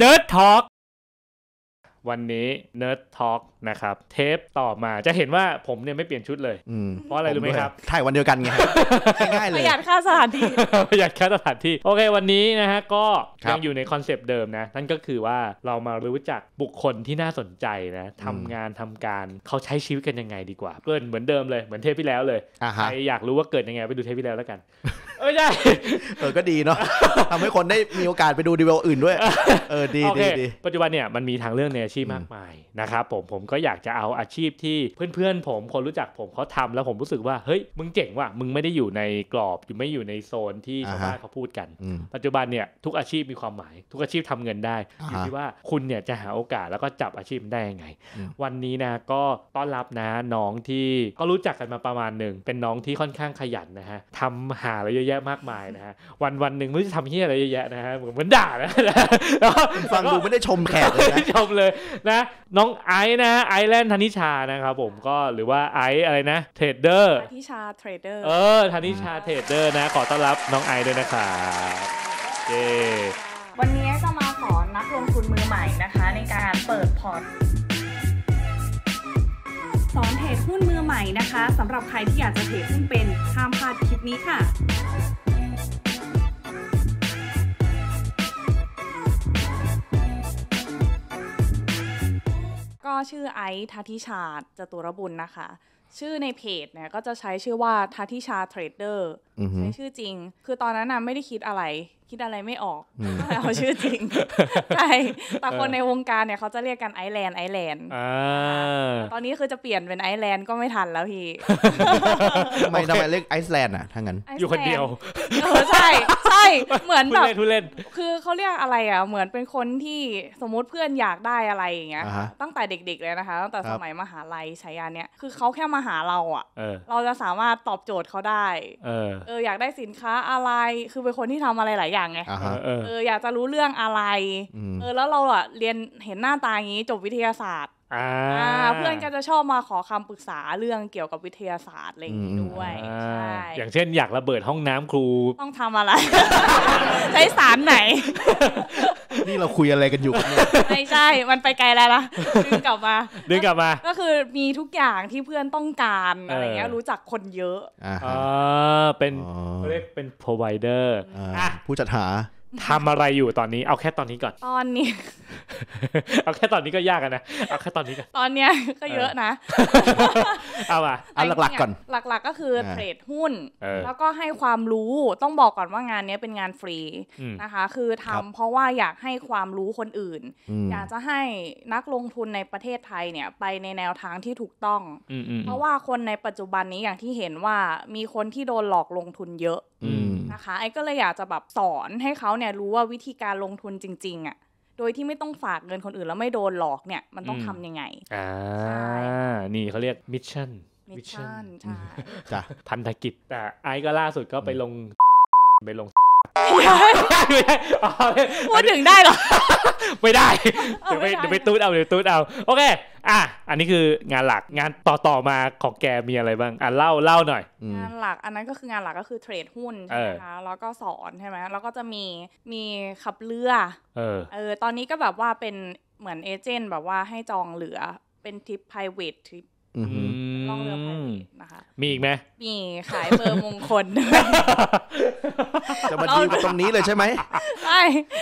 Nerd Talk วันนี้ Nerd Talk นะครับ เทปต่อมาจะเห็นว่าผมเนี่ยไม่เปลี่ยนชุดเลยเพราะอะไรรู้ไหมครับ ถ่ายวันเดียวกันไงง่ายเลยประหยัดค่าสถานที่ประหยัดค่าสถานที่ โอเค วันนี้นะฮะก็ยังอยู่ในคอนเซปต์เดิมนะ นั่นก็คือว่าเรามารู้จักบุคคลที่น่าสนใจนะทำงานทำการเขาใช้ชีวิตกันยังไงดีกว่าเกินเหมือนเดิมเลยเหมือนเทปที่แล้วเลยใครอยากรู้ว่าเกิดยังไง ไปดูเทปที่แล้วแล้วกันไม่ใช่เออก็ดีเนาะทำให้คนได้มีโอกาสไปดูดีเวลอื่นด้วยเออดีดีดีปัจจุบันเนี่ยมันมีทางเรื่องในอาชีพมากมายนะครับผมผมก็อยากจะเอาอาชีพที่เพื่อนๆผมคนรู้จักผมเขาทำแล้วผมรู้สึกว่าเฮ้ยมึงเจ๋งว่ะมึงไม่ได้อยู่ในกรอบอยู่ไม่อยู่ในโซนที่ชาวบ้านเขาพูดกัน ปัจจุบันเนี่ยทุกอาชีพมีความหมาย ทุกอาชีพทำเงินได้อยู่ที่ว่าคุณเนี่ยจะหาโอกาสแล้วก็จับอาชีพได้ยังไงวันนี้นะ ก็ต้อนรับนะน้องที่ก็รู้จักกันมาประมาณหนึ่ง เป็นน้องที่ค่อนข้างขยันนะฮะทำหาอะไรเยอะแยะมากมายนะฮะวันวันหนึ่งไม่รู้จะทำเฮี้ยอะไรเยอะแยะนะฮะเหมือนด่านะฟังดูไม่ได้ชมแขกเลยนะชมเลยนะ น้องไอซ์นะไอแลนด์ธนิชานะครับผมก็หรือว่าไอซ์อะไรนะเทรดเดอร์ธนิชาเทรดเดอร์เออธนิชาเทรดเดอร์นะขอต้อนรับน้องไอซ์ด้วยนะครับเจวันนี้จะมาสอนนักลงทุนมือใหม่นะคะ ในการเปิดพอร์ตสอนเทรดหุ้นมือใหม่นะคะสำหรับใครที่อยากจะเทรดหุ้นเป็นห้ามพลาดคลิปนี้ค่ะ ก็ชื่อไอซ์ทัติชาติจตุรบุญนะคะชื่อในเพจเนี่ยก็จะใช้ชื่อว่าทัทิชาเทรดเดอร์ใช้ชื่อจริง คือตอนนั้นน่ะไม่ได้คิดอะไร คิดอะไรไม่ออกเอาชื่อจริงใช่แต่คนในวงการเนี่ยเขาจะเรียกกันไอแลนด์ไอแลนด์ตอนนี้คือจะเปลี่ยนเป็นไอแลนด์ก็ไม่ทันแล้วพี่ทำไมทำไมเรียกไอซ์แลนด์อ่ะถ้างั้นอยู่คนเดียวใช่ช่เหมือนแบบทุเล่นคือเขาเรียกอะไรอ่ะเหมือนเป็นคนที่สมมติเพื่อนอยากได้อะไรอย่างเงี้ยตั้งแต่เด็กๆเลยนะคะตั้งแต่สมัยมหาลัยชายาเนี้ยคือเขาแค่มาหาเราอ่ะเราจะสามารถตอบโจทย์เขาได้เอออยากได้สินค้าอะไร คือเป็นคนที่ทำอะไรหลายอย่างไงเอออยากจะรู้เรื่องอะไรเออแล้วเราอ่ะเรียนเห็นหน้าตาอย่างนี้จบวิทยาศาสตร์่าเพื่อนก็จะชอบมาขอคำปรึกษาเรื่องเกี่ยวกับวิทยาศาสตร์อะไรอย่างนี้ด้วย ใช่ อย่างเช่นอยากระเบิดห้องน้ำครู ต้องทำอะไร ใช้สารไหน นี่เราคุยอะไรกันอยู่ไม่ใช่ มันไปไกลแล้วล่ะดึงกลับมา ดึงกลับมา ก็คือมีทุกอย่างที่เพื่อนต้องการอะไรเงี้ยรู้จักคนเยอะอ่าเป็นเรียกเป็น provider ผู้จัดหาทำอะไรอยู่ตอนนี้ เอาแค่ตอนนี้ก่อน ตอนนี้ เอาแค่ตอนนี้ก็ยากนะ เอาแค่ตอนนี้ก่อนตอนเนี้ยก็เยอะนะเอาอะเอาหลักๆก่อน หลัก ๆก็คือเทรดหุ้นแล้วก็ให้ความรู้ต้องบอกก่อนว่างานนี้เป็นงานฟรีนะคะ คือทำเพราะว่าอยากให้ความรู้คนอื่น อยากจะให้นักลงทุนในประเทศไทยเนี่ย ไปในแนวทางที่ถูกต้องเพราะว่าคนในปัจจุบันนี้อย่างที่เห็นว่ามีคนที่โดนหลอกลงทุนเยอะอืนะคะไอ้ก็เลยอยากจะแบบสอนให้เขาเนี่ยรู้ว่าวิธีการลงทุนจริงๆอะ่ะ โดยที่ไม่ต้องฝากเงินคนอื่นแล้วไม่โดนหลอกเนี่ยมันต้องทำยังไงอ่านี่เขาเรียกมิชชั่น มิชชั่นใช่จ้ะพันธกิจแต่ไอ้ก็ล่าสุดก็ไปลง ไปลงพูดถึงได้หรอ ไม่ได้ เดี๋ยวไปเดี๋ยวไปตูดเอาเดี๋ยวตูดเอาโอเคอ่ะอันนี้คืองานหลักงานต่อต่อมาของแกมีอะไรบ้างอ่ะเล่าเล่าหน่อยงานหลักอันนั้นก็คืองานหลักก็คือเทรดหุ้นใช่ไหมคะแล้วก็สอนใช่ไหมแล้วก็จะมีมีขับเรือเออเออตอนนี้ก็แบบว่าเป็นเหมือนเอเจนต์แบบว่าให้จองเหลือเป็นทริป private ทริปล่องเรือพายนะคะ มีอีกไหมมีขายเบอร์มงคลจะมาดีตรงนี้เลยใช่ไหมใช่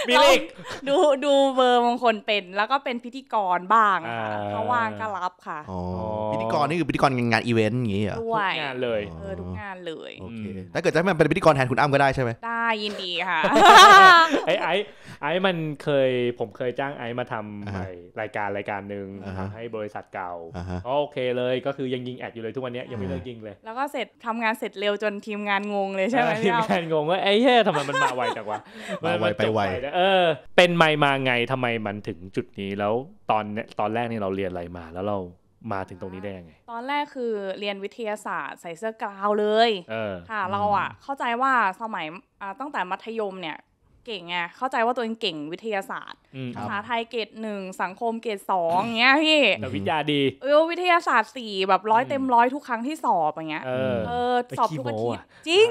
มีอีกดูดูเบอร์มงคลเป็น แล้วก็เป็นพิธีกรบ้างค่ะเขาว่างก็รับค่ะพิธีกรนี่คือพิธีกรงานอีเวนต์อย่างนี้เหรอด้วยงานเลยเออทุกงานเลยโอเคถ้าเกิดจะให้มันเป็นพิธีกรแทนคุณอ้ำก็ได้ใช่ไหมได้ยินดีค่ะไอ้ไอ้ไอ้มันเคยผมเคยจ้างไอ้มาทำรายการรายการหนึ่งให้บริษัทเก่าก็โอเคเลเลยก็คือยังยิงแอดอยู่เลยทุกวันนี้ยังไม่เลิกยิงเลย แล้วก็เสร็จทำงานเสร็จเร็วจนทีมงานงงเลยใช่ไหมทีมงานงงว่าไอ้เฮ้ยทำไมมันมาไวจังวะมาไวไปไวเออเป็นไมมาไงทำไมมันถึงจุดนี้แล้วตอนตอนแรกนี่เราเรียนอะไรมาแล้วเรามาถึงตรงนี้ได้ยังไง ตอนแรกคือเรียนวิทยาศาสตร์ใส่เสื้อกลาวเลยค่ะเราอ่ะเข้าใจว่าสมัยตั้งแต่มัธยมเนี่ยเก่งไงเข้าใจว่าตัวเองเก่งวิทยาศาสตร์ภาษาไทยเกรดหนึ่งสังคมเกรดสองเงี้ยพี่แต่วิทยาดีเออวิทยาศาสตร์สี่แบบร้อย เต็มร้อยทุกครั้งที่สอบอย่างเงี้ยเออสอบทุกอาทิตย์จริง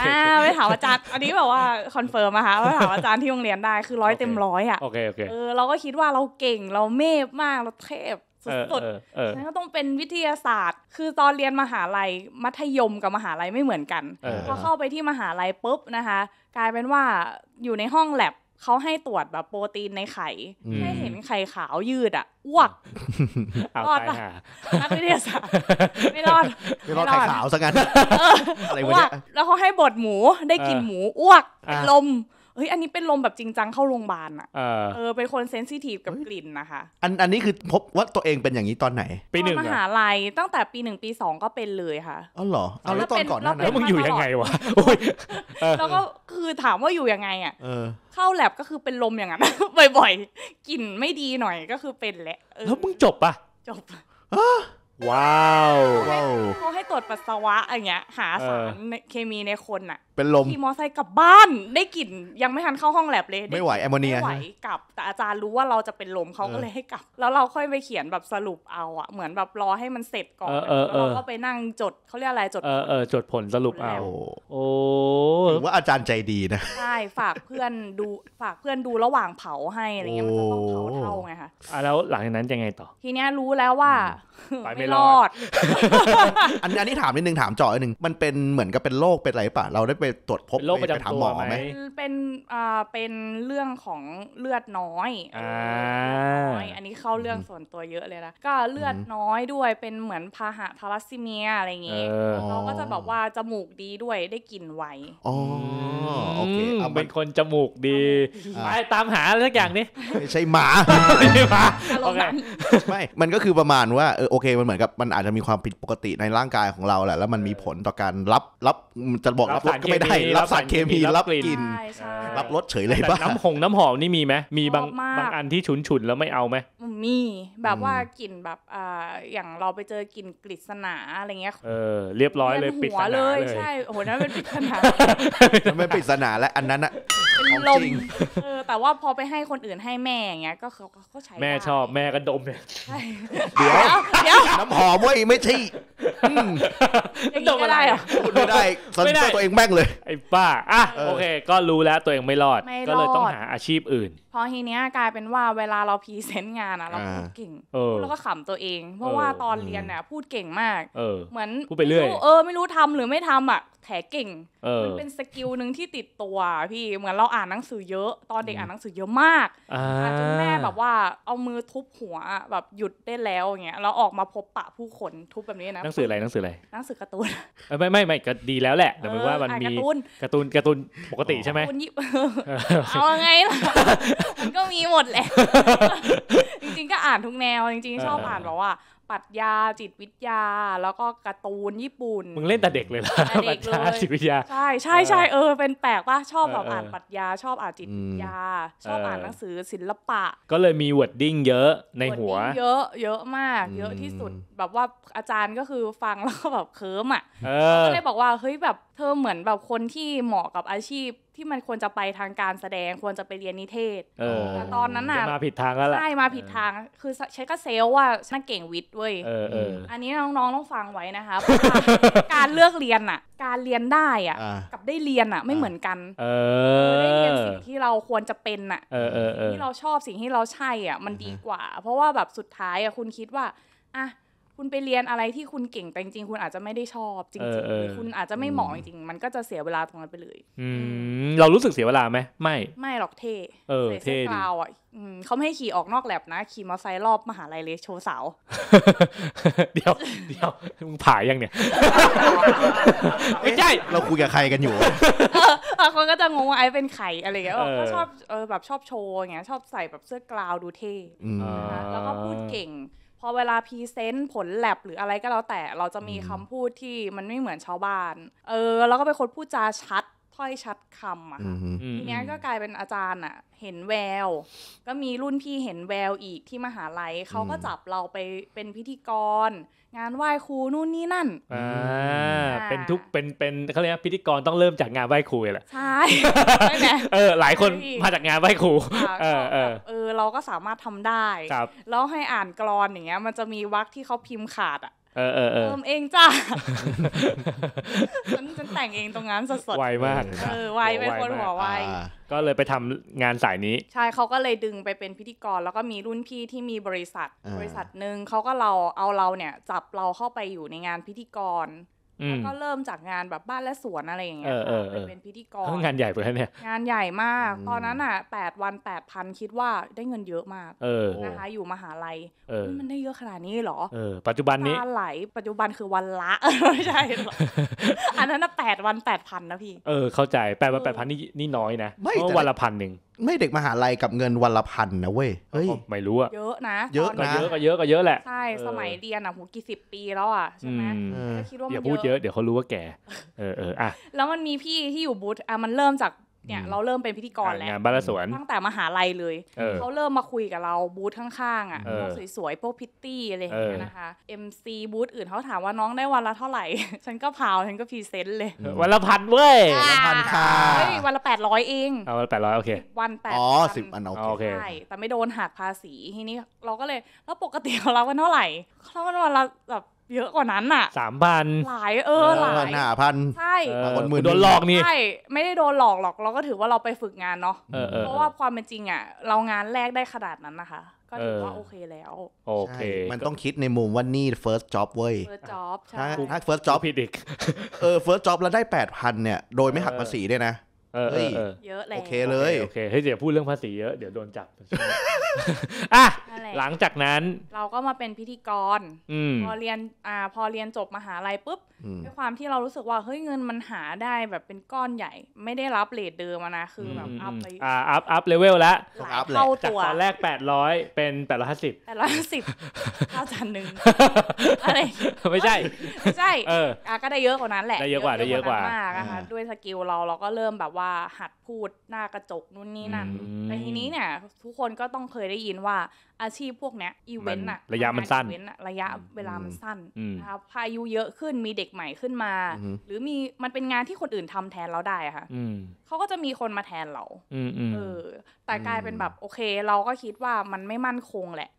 อ่าไปถามอาจารย์ อันนี้แบบว่าคอนเฟิร์มนะคะไปถามอาจารย์ที่โรงเรียนได้คือร้อยเต็มร้อยอ่ะโอเคโอเคเออเราก็คิดว่าเราเก่งเราเมฟมากเราเทพสุดๆฉันก็ต้องเป็นวิทยาศาสตร์คือตอนเรียนมหาลัยมัธยมกับมหาลัยไม่เหมือนกันพอเข้าไปที่มหาลัยปุ๊บนะคะกลายเป็นว่าอยู่ในห้องแลบเขาให้ตรวจแบบโปรตีนในไข่ ให้เห็นไข่ขาวยืดอ่ะอ้วกรอดปะนักวิทยาศาสตร์ไม่รอด ไม่รอดไข่ขาวสักกันอะไรวะเนี่ยแล้วเขาให้บดหมูได้กินหมูอ้วก ลมเฮ้ยอันนี้เป็นลมแบบจริงจังเข้าโรงพยาบาลอ่ะเออเป็นคนเซนซิทีฟกับกลิ่นนะคะอันอันนี้คือพบว่าตัวเองเป็นอย่างนี้ตอนไหนปีหนึ่งมหาลัยตั้งแต่ปีหนึ่งปีสองก็เป็นเลยค่ะอ๋อเหรอเอาแล้วตอนก่อนนั้นแล้วมึงอยู่ยังไงวะแล้วก็คือถามว่าอยู่ยังไงอ่ะเข้าแลบก็คือเป็นลมอย่างนั้นบ่อยๆกลิ่นไม่ดีหน่อยก็คือเป็นแหละแล้วมึงจบปะจบว้าวเขาให้ตรวจปัสสาวะอะไรเงี้ย หาสารเคมีในคนอะเป็นลมขี่มอไซค์กลับบ้านได้กลิ่นยังไม่ทันเข้าห้องแลบเลย ไม่ไหวแอมโมเนียไม่ไหวกลับแต่อาจารย์รู้ว่าเราจะเป็นลมเขาก็เลยให้กลับ แล้วเราค่อยไปเขียนแบบสรุปเอาอะเหมือนแบบรอให้มันเสร็จก่อนแล้วเราก็ไปนั่งจดเขาเรียกอะไรจดเออเออ จดผลสรุปเอา โอ้ถือว่าอาจารย์ใจดีนะใช่ฝากเพื่อนดูฝากเพื่อนดูระหว่างเผาให้อะไรเงี้ยมันจะต้องเผาเท่าไงคะแล้วหลังจากนั้นยังไงต่อ ทีเนี้ยรู้แล้วว่าไปไม่รอด อันนี้ถามนิดนึงถามเจาะยินึงมันเป็นเหมือนกับเป็นโรคเป็นอะไรป่ะ เราได้ไปตรวจพบไปถามหมอไหมเป็นอ่าเป็นเรื่องของเลือดน้อยอย อันนี้เข้าเรื่องส่วนตัวเยอะเลยนะ ก็เลือดน้อยด้วยเป็นเหมือนพาหะทารัสซีเมียอะไรอย่างงี้เราก็จะแบบว่าจมูกดีด้วยได้กลิ่นไวอ๋อโอเคเป็นคนจมูกดี ไปตามหาอะไรสักอย่างนี้ใช่หมาใช่หมาโอเค ไม่ มันก็คือประมาณว่าเโอเคมันเหมือนกับมันอาจจะมีความผิดปกติในร่างกายของเราแหละแล้วมันมีผลต่อการรับรับจะบอกรับรสก็ไม่ได้รับสารเคมี รับกลิ่นรับรสเฉยเลยบ้างน้ำหงน้ำหอมนี่มีไหมมีบางบางอันที่ฉุนฉุนแล้วไม่เอาไหมมีแบบว่ากลิ่นแบบอ่าอย่างเราไปเจอกลิ่นกฤษณาอะไรเงี้ยเออเรียบร้อยเลยปิดสนาเลยใช่โอ้โหนั่นเป็นปิดสนาไม่ปิดสนาและอันนั้นอะลมเออแต่ว่าพอไปให้คนอื่นให้แม่อย่างเงี้ยก็เขาเขาใช้แม่ชอบแม่ก็ดมเนี่ยเดี๋ยวเดี๋ยวน้ำหอมเว้ยไม่ใช่อมอย่งนีไม่ได้หรอพูดไม่ได้สนใจตัวเองแม่งเลย ไอ้ป้า อ่ะ โอเค ก็รู้แล้วตัวเองไม่รอด ก็เลยต้องหาอาชีพอื่นพอทีเนี้ยกลายเป็นว่าเวลาเราพรีเซนต์งานอะเราพูดเก่งแล้วก็ขำตัวเอง เพราะว่าตอนเรียนเนี่ยพูดเก่งมากเหมือนพูดไปเรื่อยเออ ไม่รู้ทำหรือไม่ทำอ่ะแถเก่งมันเป็นสกิลหนึ่งที่ติดตัวพี่เหมือนเราอ่านหนังสือเยอะตอนเด็กอ่านหนังสือเยอะมากจนแม่แบบว่าเอามือทุบหัวแบบหยุดได้แล้วอย่างเงี้ยเราออกมาพบปะผู้คนทุบแบบนี้นะหนังสืออะไรหนังสืออะไรหนังสือการ์ตูนไม่ไม่ไม่ก็ดีแล้วแหละแต่หมายว่ามันมีการ์ตูนการ์ตูนปกติใช่ไหมเอาไงล่ะมันก็มีหมดแหละจริงๆก็อ่านทุกแนว จริง ๆ ชอบอ่านแบบว่าปัตยาจิตวิทยาแล้วก็การ์ตูนญี่ปุ่นมึงเล่นแต่เด็กเลยล่ะปัตยาจิตวิทยาใช่ใช่ใช่เออ เป็นแปลกว่าชอบแบบอ่านปัตยาชอบอ่านจิตวิทยา ชอบอ่านหนังสือศิลปะก็เลยมีวอร์ดดิ้งเยอะในหัว เยอะ เยอะมาก เยอะที่สุดแบบว่าอาจารย์ก็คือฟังแล้วก็แบบเคิร์มอ่ะก็เลยบอกว่าเฮ้ยแบบเธอเหมือนแบบคนที่เหมาะกับอาชีพที่มันควรจะไปทางการแสดงควรจะไปเรียนนิเทศแต่ตอนนั้นน่ะมาผิดทางแล้วใช่มาผิดทาง คือใช้ก็เซลว่าฉันเก่งวิทย์เว้ยอันนี้น้องๆต้องฟังไว้นะคะการเลือกเรียนอ่ะ การเรียนได้อ่ะกับได้เรียนอ่ะ ไม่เหมือนกันเออได้เรียนสิ่งที่เราควรจะเป็นอ่ะสิ่งที่เราชอบสิ่งที่เราใช่อ่ะมันดีกว่า เพราะว่าแบบสุดท้ายอ่ะคุณคิดว่าอ่ะคุณไปเรียนอะไรที่คุณเก่งแต่จริงๆ คุณอาจจะไม่ได้ชอบจริงๆคุณอาจจะไม่เหมาะจริงๆ มันก็จะเสียเวลาตรงนั้นไปเลยเรารู้สึกเสียเวลาไหม ไม่ ไม่หรอกเท่เออ เท่กาวอ่ะเขาไม่ให้ขี่ออกนอกแลบนะขี่มอเตอร์ไซค์รอบมหาลัยเลยโชว์สาว เดี๋ยว เดี๋ยว มึงผายยังเนี่ย ไม่ใช่ เราคุยกับใครกันอยู่บาคนก็จะงงว่าไอ้เป็นไข่อะไรเงี้ยก็ชอบเออแบบชอบโชว์เงี้ยชอบใส่แบบเสื้อกลาวดูเท่แล้วก็พูดเก่งพอเวลาพรีเซนต์ผลแลบหรืออะไรก็แล้วแต่ เราจะมีคำพูดที่มันไม่เหมือนชาวบ้าน เออ แล้วก็เป็นคนพูดจาชัด ถ้อยชัดคำอะค่ะทีนี้ก็กลายเป็นอาจารย์อะเห็นแวว ก็มีรุ่นพี่เห็นแววอีกที่มหาลัยเขาก็จับเราไปเป็นพิธีกรงานไหว้ครูนู่นนี่นั่น อ่า เป็นทุก เป็น เป็นเขาเรียกพิธีกรต้องเริ่มจากงานไหว้ครูแหละ ใช่่เออ หลายคน มาจากงานไหว้ครู เออเออเออ เราก็สามารถทำได้ครับแล้วให้อ่านกรอนอย่างเงี้ย มันจะมีวักที่เขาพิมพ์ขาดอ่ะเออเออเติมเองจ้าฉัน ฉันแต่งเองตรงนั้นสดๆไวมากเออไวเป็นคนหัวไวก็เลยไปทำงานสายนี้ ใช่ เขาก็เลยดึงไปเป็นพิธีกร แล้วก็มีรุ่นพี่ที่มีบริษัท บริษัทหนึ่ง เขาก็เรา เอาเราเนี่ย จับเราเข้าไปอยู่ในงานพิธีกรแล้วก็เริ่มจากงานแบบบ้านและสวนอะไรอย่างเงี้ยไปเป็นพิธีกรงานใหญ่ไปแล้วเนี่ยงานใหญ่มากตอนนั้นอ่ะแปดวันแปดพันคิดว่าได้เงินเยอะมากนะคะ อยู่มหาลัยมันได้เยอะขนาดนี้หรอปัจจุบันนี้ไหลปัจจุบันคือวันละไม่ใช่หรออันนั้นอ่ะแปดวันแปดพันนะพี่เออเข้าใจแปดวันแปดพันนี่นี่น้อยนะไม่วันละพันหนึ่งไม่เด็กมหาลัยกับเงินวันละพันนะเว้ยเฮ้ย ไม่รู้อะเยอะนะเยอะนะ เยอะก็เยอะก็เยอะแหละ ใช่ สมัยเรียนอะหูกี่สิบปีแล้วอะใช่ไหมก็คิดว่าอย่าพูดเยอะเดี๋ยวเขารู้ว่าแกเออเอออะแล้วมันมีพี่ที่อยู่บูธอะมันเริ่มจากเนี่ยเราเริ่มเป็นพิธีกรแล้วงานบ้านสวน ตั้งแต่มหาลัยเลย เขาเริ่มมาคุยกับเราบูธข้างๆอ่ะพวกสวยๆพวกพิตตี้อะไรอย่างเงี้ยนะคะ MC บูธอื่นเขาถามว่าน้องได้วันละเท่าไหร่ ฉันก็พาวฉันก็พรีเซนต์เลย วันละพันเว้ยพันค่ะวันละแปดร้อยเองวันละแปดร้อยโอเค วันแปดอ๋อสิบอันโอเค ใช่ แต่ไม่โดนหักภาษีทีนี้ เราก็เลยแล้วปกติเรารกันเท่าไหร่เราวันละแบบเยอะกว่านั้นอ่ะสามพันหลายเออหลายห้าพันใช่บางคนหมื่นโดนหลอกนี่ ใช่ไม่ได้โดนหลอกหรอกเราก็ถือว่าเราไปฝึกงานเนาะ เพราะว่าความเป็นจริงอ่ะ เรางานแรกได้ขนาดนั้นนะคะ ก็ถือว่าโอเคแล้ว โอเค มันต้องคิดในมุมว่านี่ first job เว้ย first job ใช่ถ้า first job ผิดอีก เออ first job แล้วได้แปดพันเนี่ย โดยไม่หักภาษีด้วยนะเออยเยอะเลย โอเคเลยโอเคเฮ้ยเดี๋ยวพูดเรื่องภาษีเยอะเดี๋ยวโดนจับ อ่ะ หลังจากนั้น เราก็มาเป็นพิธีกร พอเรียนอ่าพอเรียนจบมหาลัยปุ๊บด้วยความที่เรารู้สึกว่าเฮ้ยเงินมันหาได้แบบเป็นก้อนใหญ่ ไม่ได้รับเลทเดิมนะคือแบบอัพไปอ่าอัพอัพเลเวลละเข้าตัวตอนแรก 800 เป็น 850 850ข้าวจานหนึ่งอะไรไม่ใช่ไม่ใช่อ่ก็ได้เยอะกว่านั้นแหละได้เยอะกว่าได้เยอะกว่านะคะด้วยสกิลเราเราก็เริ่มแบบว่าว่าหัดพูดหน้ากระจกนู่นนี่นั่นแต่ทีนี้เนี่ย ทุกคนก็ต้องเคยได้ยินว่าอาชีพพวกเนี้ยอีเวนต์อะระยะมันสั้นระยะเวลามันสั้นนะครับพายุเยอะขึ้นมีเด็กใหม่ขึ้นมา หรือมีมันเป็นงานที่คนอื่นทำแทนเราได้ค่ะเขาก็จะมีคนมาแทนเราเออแต่กลายเป็นแบบโอเค เราก็คิดว่ามันไม่มั่นคงแหละ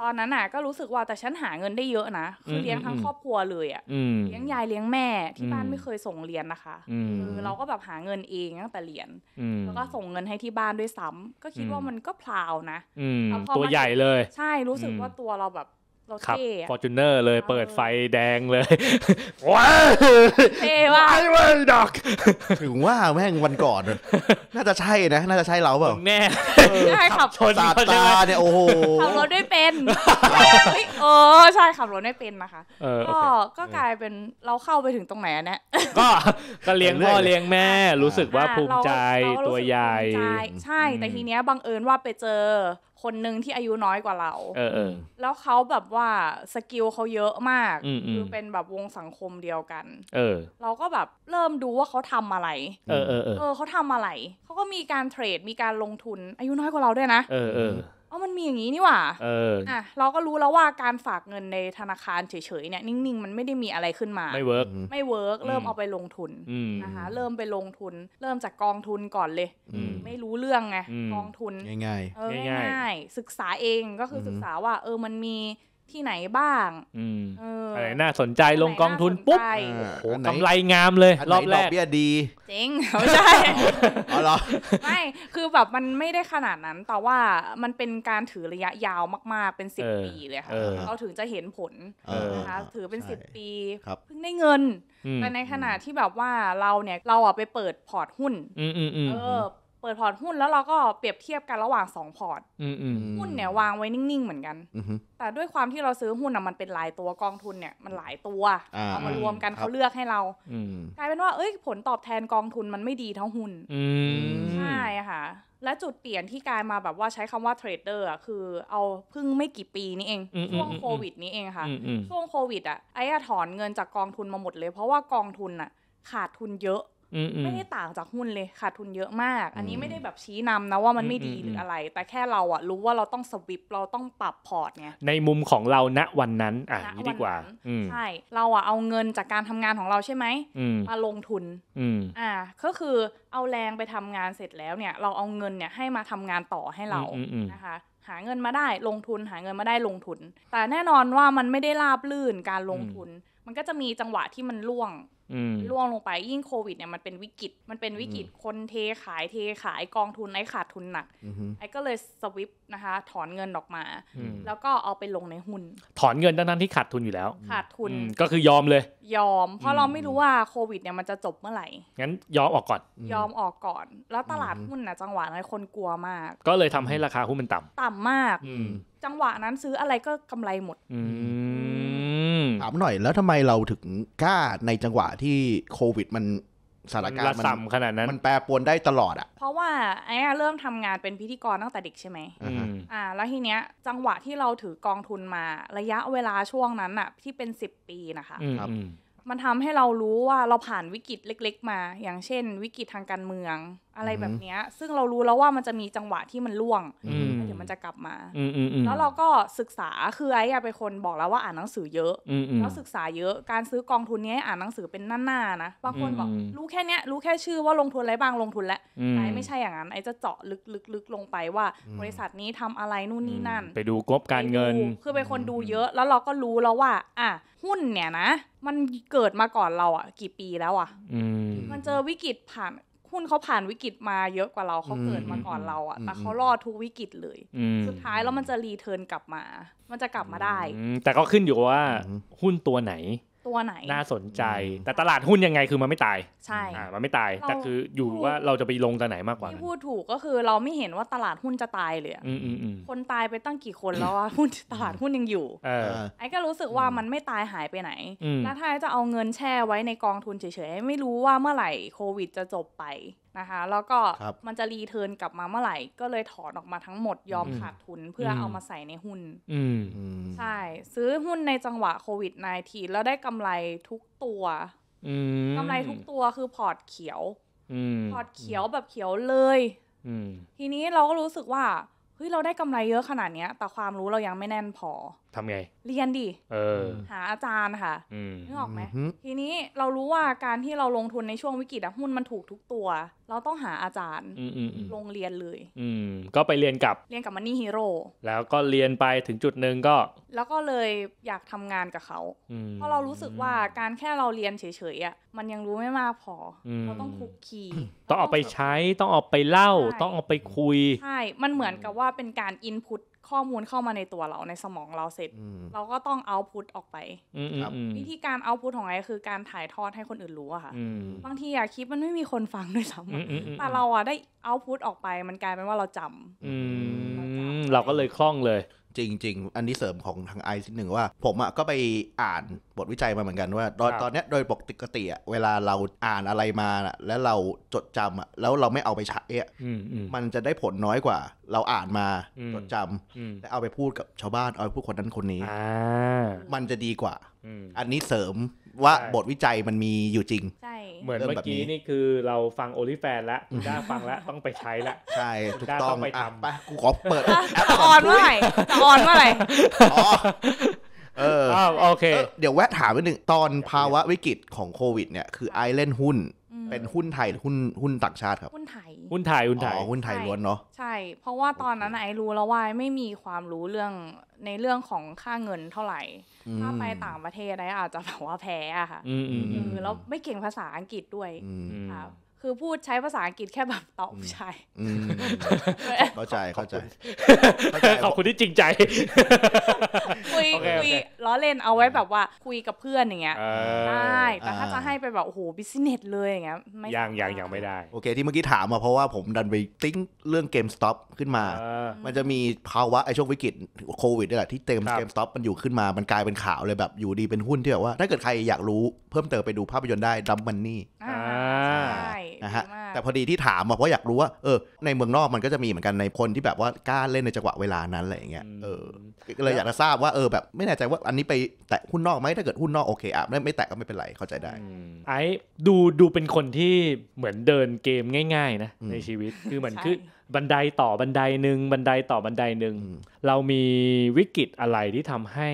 ตอนนั้นอ่ะก็รู้สึกว่าแต่ฉันหาเงินได้เยอะนะ คือเลี้ยงทั้งครอบครัว เลยอ่ะเลี้ยงยายเลี้ยงแม่ที่บ้านไม่เคยส่งเรียนนะคะ คือเราก็แบบหาเงินเองตั้งแต่เรียนแล้วก็ส่งเงินให้ที่บ้านด้วยซ้ำ ก็คิดว่ามันก็พลาวนะตัวใหญ่เลย ใช่รู้สึกว่าตัวเราแบบรถเท่อฟอร์จูเนอร์เลยเปิดไฟแดงเลยว้าเท่ว่ะไอ้เว้ยดอกถึงว่าแม่งวันก่อน น่าจะใช่นะ น่าจะใช่เราเปล่าแน่ใช่ขับชนาดตาเนี่ยโอ้โหขับรถไวยเป็นโอ้ใช่ขับรถไวยเป็นนะคะก็ก็กลายเป็นเราเข้าไปถึงตรงไหนอะเนี่ย ก็ก็เลี้ยงพ่อเลี้ยงแม่รู้สึกว่าภูมิใจตัวใหญ่ใช่ แต่ทีเนี้ยบังเอิญว่าไปเจอคนนึ่งที่อายุน้อยกว่าเราเออเออแล้วเขาแบบว่าสกิลเขาเยอะมาก คือเป็นแบบวงสังคมเดียวกันเออเราก็แบบเริ่มดูว่าเขาทำอะไร เออเออเออเขาทำอะไร เขาก็มีการเทรด มีการลงทุนอายุน้อยกว่าเราด้วยนะเออเออามันมีอย่างนี้นี่หว่า เออ อ่ะเราก็รู้แล้วว่าการฝากเงินในธนาคารเฉยๆเนี่ยนิ่งๆมันไม่ได้มีอะไรขึ้นมา ไม่เวิร์กไม่เวิร์กเริ่มเอาไปลงทุนนะคะเริ่มไปลงทุน เริ่มจากกองทุนก่อนเลยไม่รู้เรื่องไงกองทุนง่ายๆง่ายๆศึกษาเองก็คือศึกษาว่าเออมันมีที่ไหนบ้างอะไรน่าสนใจลงกองทุน ปุ๊บโอ้กำไรงามเลย รอบแรกเบี้ยดีจริงไม่ใช่อ๋อหรอไม่ คือแบบมันไม่ได้ขนาดนั้น แต่ว่ามันเป็นการถือระยะยาวมากๆเป็นสิบปีเลยค่ะเราถึงจะเห็นผลนะคะถือเป็นสิบปีเพิ่งได้เงินแต่ในขณะที่แบบว่าเราเนี่ย เราอ่ะไปเปิดพอร์ตหุ้นเออปิดพอร์ตหุ้นแล้วเราก็เปรียบเทียบกันระหว่างสองพอร์ตหุ้นเนี่ย วางไว้นิ่งๆ เหมือนกันแต่ด้วยความที่เราซื้อหุ้นอ่ะมันเป็นหลายตัวกองทุนเนี่ย มันหลายตัว เอามารวมกันเขาเลือกให้เรากลายเป็นว่า เอ้ยผลตอบแทนกองทุนมันไม่ดีเท่าหุ้นใช่ค่ะ และจุดเปลี่ยนที่กลายมาแบบว่าใช้คำว่าเทรดเดอร์อ่ะคือเอาเพิ่งไม่กี่ปีนี้เองช่วงโควิด นี้เองค่ะช่วงโควิดอ่ะไอ้ถอนเงินจากกองทุนมาหมดเลย เพราะว่ากองทุนอ่ะขาดทุนเยอะไม่ได้ต่างจากหุ้นเลยขาดทุนเยอะมาก อันนี้ไม่ได้แบบชี้นำนะว่ามันไม่ดีหรืออะไร แต่แค่เราอะรู้ว่าเราต้องสวิปเราต้องปรับพอร์ตไงในมุมของเราณวันนั้นอ่ะ่ดีกว่าใช่ เราอะเอาเงินจากการทำงานของเราใช่ไหมมาลงทุนอ่าก็คือเอาแรงไปทำงานเสร็จแล้วเนี่ย เราเอาเงินเนี่ยให้มาทำงานต่อให้เรานะคะหาเงินมาได้ลงทุนหาเงินมาได้ลงทุน แต่แน่นอนว่ามันไม่ได้ราบลื่นการลงทุน มันก็จะมีจังหวะที่มันล่วงล่วงลงไปยิ่งโควิดเนี่ยมันเป็นวิกฤตมันเป็นวิกฤตคนเทขาย เทขายกองทุนไอ้ขาดทุนหนักไอ้ก็เลยสวิปนะคะ ถอนเงินออกมา แล้วก็เอาไปลงในหุ้น ถอนเงินดั้นที่ขาดทุนอยู่แล้วขาดทุนก็คือยอมเลย ยอมเพราะเราไม่รู้ว่าโควิดเนี่ยมันจะจบเมื่อไหร่งั้นยอมออกก่อน ยอมออกก่อน แล้วตลาดหุ้นนะจังหวะนั้นคนกลัวมาก ก็เลยทำให้ราคาหุ้นมันต่ำ ต่ำมากจังหวะนั้นซื้ออะไรก็กำไรหมดถามหน่อยแล้วทำไมเราถึงกล้าในจังหวะที่โควิดมันสถานการณ์มันขนาดนั้นมันแปรปวนได้ตลอดอะเพราะว่าไอ้เริ่มทำงานเป็นพิธีกรตั้งแต่เด็กใช่ไหมอ่าแล้วทีเนี้ย จังหวะที่เราถือกองทุนมาระยะเวลาช่วงนั้นอะที่เป็นสิบปีนะคะครับมันทำให้เรารู้ว่าเราผ่านวิกฤตเล็กๆ มาอย่างเช่นวิกฤตทางการเมืองอะไรแบบเนี้ยซึ่งเรารู้แล้วว่ามันจะมีจังหวะที่มันล่วงเดี๋ยวมันจะกลับมา แล้วเราก็ศึกษา คือไอ้เป็นคนบอกแล้วว่าอ่านหนังสือเยอะ แล้วศึกษาเยอะ การซื้อกองทุนนี้อ่านหนังสือเป็นหน้าๆนะ บางคนบอกรู้แค่เนี้ยรู้แค่ชื่อว่าลงทุนอะไรบ้างลงทุนแล้วไอ้ไม่ใช่อย่างนั้น ไอ้จะเจาะลึกๆลงไปว่าบริษัทนี้ทำอะไรนู่นนี่นั่น ไปดูกบการเงิน คือเป็นคนดูเยอะ แล้วเราก็รู้แล้วว่า อ่ะหุ้นเนี่ยนะ มันเกิดมาก่อนเราอ่ะกี่ปีแล้วอ่ะมันเจอวิกฤตผ่านหุ้นเขาผ่านวิกฤตมาเยอะกว่าเราเขาเกิดมาก่อนเราอะแต่เขารอดทุกวิกฤตเลย สุดท้ายแล้วมันจะรีเทิร์นกลับมา มันจะกลับมาได้ แต่ก็ขึ้นอยู่ว่าหุ้นตัวไหนตัวไหนน่าสนใจแต่ตลาดหุ้นยังไงคือมันไม่ตาย ใช่มันไม่ตายแต่คืออยู่ว่าเราจะไปลงตัวไหนมากกว่าพี่พูดถูกก็คือเราไม่เห็นว่าตลาดหุ้นจะตายเลยคนตายไปตั้งกี่คนแล้วหุ้นตลาดหุ้นยังอยู่ไอ้ก็รู้สึกว่ามันไม่ตายหายไปไหนแล้วถ้าจะเอาเงินแช่ไว้ในกองทุนเฉยๆไม่รู้ว่าเมื่อไหร่โควิด จะจบไปนะคะแล้วก็มันจะรีเทิร์นกลับมาเมื่อไหร่ ก็เลยถอนออกมาทั้งหมดยอมขาดทุนเพื่อเอามาใส่ในหุ้นใช่ ซื้อหุ้นในจังหวะโควิด -19 แล้วได้กำไรทุกตัวกำไรทุกตัวคือพอร์ตเขียวพอร์ตเขียวแบบเขียวเลย ทีนี้เราก็รู้สึกว่าเฮ้ยเราได้กำไรเยอะขนาดนี้แต่ความรู้เรายังไม่แน่นพอทำไงเรียนดิเออหาอาจารย์ค่ะนึกออกไหมทีนี้เรารู้ว่าการที่เราลงทุนในช่วงวิกฤตหุ้นมันถูกทุกตัว เราต้องหาอาจารย์ลงเรียนเลยอืมก็ไปเรียนกับเรียนกับมันนี่ฮีโร่แล้วก็เรียนไปถึงจุดหนึ่งก็ แล้วก็เลยอยากทำงานกับเขาเพราะเรารู้สึกว่าการแค่เราเรียนเฉยๆอ่ะมันยังรู้ไม่มากพอเราต้องคุกคีต้องเอาไปใช้ต้องเอาไปเล่า ต้องเอาไปคุยใช่มันเหมือนกับว่าเป็นการอินพุตข้อมูลเข้ามาในตัวเราในสมองเราเสร็จ เราก็ต้องเอาพุทออกไปวิธีการเอาพุทของไอคือการถ่ายทอดให้คนอื่นรู้อะค่ะ บางทีอะคลิปมันไม่มีคนฟังด้วยซ้ำแต่เราอะได้เอาพุทออกไป มันกลายเป็นว่าเราจำเราก็เลยคล่องเลยจริงจริงอันนี้เสริมของทางไอซ์หนึ่งว่า ผมอ่ะก็ไปอ่านบทวิจัยมาเหมือนกันว่าตอนตอนนี้โดยปกติอ่ะเวลาเราอ่านอะไรมาแล้วเราจดจำอ่ะแล้วเราไม่เอาไปใช้ะมันจะได้ผลน้อยกว่าเราอ่านมาจดจำแล้วเอาไปพูดกับชาวบ้าน เอาไปพูดคนนั้นคนนี้มันจะดีกว่าอันนี้เสริมว่าบทวิจัยมันมีอยู่จริงใช่เหมือนเมื่อกี้นี่คือเราฟังโอลิแฟนแล้วคุณด้าฟังแล้วต้องไปใช้แล้ว ใช่ถูกต้องไปทำไปกูขอเปิดแอปออนเมื่อไหร่ออนเมื่อไหร่เออโอเค เดี๋ยวแวะถามไปหนึ่งตอนภาวะวิกฤตของโควิดเนี่ย คือไอเล่นหุ้นเป็นหุ้นไทยหรือหุ้นหุ้นต่างชาติครับหุ้นไทยหุ้นไทยหุ้นไทยอ๋อหุ้นไทยล้วนเนาะใช่ เพราะว่าตอนนั้นไอ้รู้แล้วว่าไม่มีความรู้เรื่องในเรื่องของค่าเงินเท่าไหร่ ถ้าไปต่างประเทศไอ้อาจจะแบบว่าแพ้อะค่ะแล้วไม่เก่งภาษาอังกฤษด้วยครับคือพูดใช้ภาษาอังกฤษแค่แบบตอบใชายเข้าใจเข้าใจ ขอบคุณที่จริงใจ คุย คุย ล้อเล่นเอาไว้แบบว่าคุยกับเพื่อนอย่างเงี้ยได้แต่ถ้าจะให้ไปแบบ โอ้โห บิสเนสเลยอย่างเงี้ยไม่ยังยังยังไม่ได้โอเค ที่เมื่อกี้ถามมาเพราะว่าผมดันไปติ้งเรื่องเกมสต็อปขึ้นมา มันจะมีภาวะไอ้ช่วงวิกฤตโควิดนี่แหละที่เต็มเกมสต็อปมันอยู่ขึ้นมามันกลายเป็นข่าวเลยแบบอยู่ดีเป็นหุ้นที่แบบว่าถ้าเกิดใครอยากรู้เพิ่มเติมไปดูภาพยนตร์ได้ดัมมันนี่ใช่นะฮะแต่พอดีที่ถามเพราะอยากรู้ว่าเออในเมืองนอกมันก็จะมีเหมือนกันในคนที่แบบว่ากล้าเล่นในจังหวะเวลานั้นอะไรอย่างเงี้ยเออเลยอยากจะทราบว่าเออแบบไม่แน่ใจว่าอันนี้ไปแตะหุ้นนอกไหมถ้าเกิดหุ้นนอกโอเคอ่ะไม่แตะก็ไม่เป็นไรเข้าใจได้ไอ้ดูดูเป็นคนที่เหมือนเดินเกมง่ายๆนะในชีวิตคือเหมือนคือบันไดต่อบันไดหนึ่งบันไดต่อบันไดหนึ่งเรามีวิกฤตอะไรที่ทำให้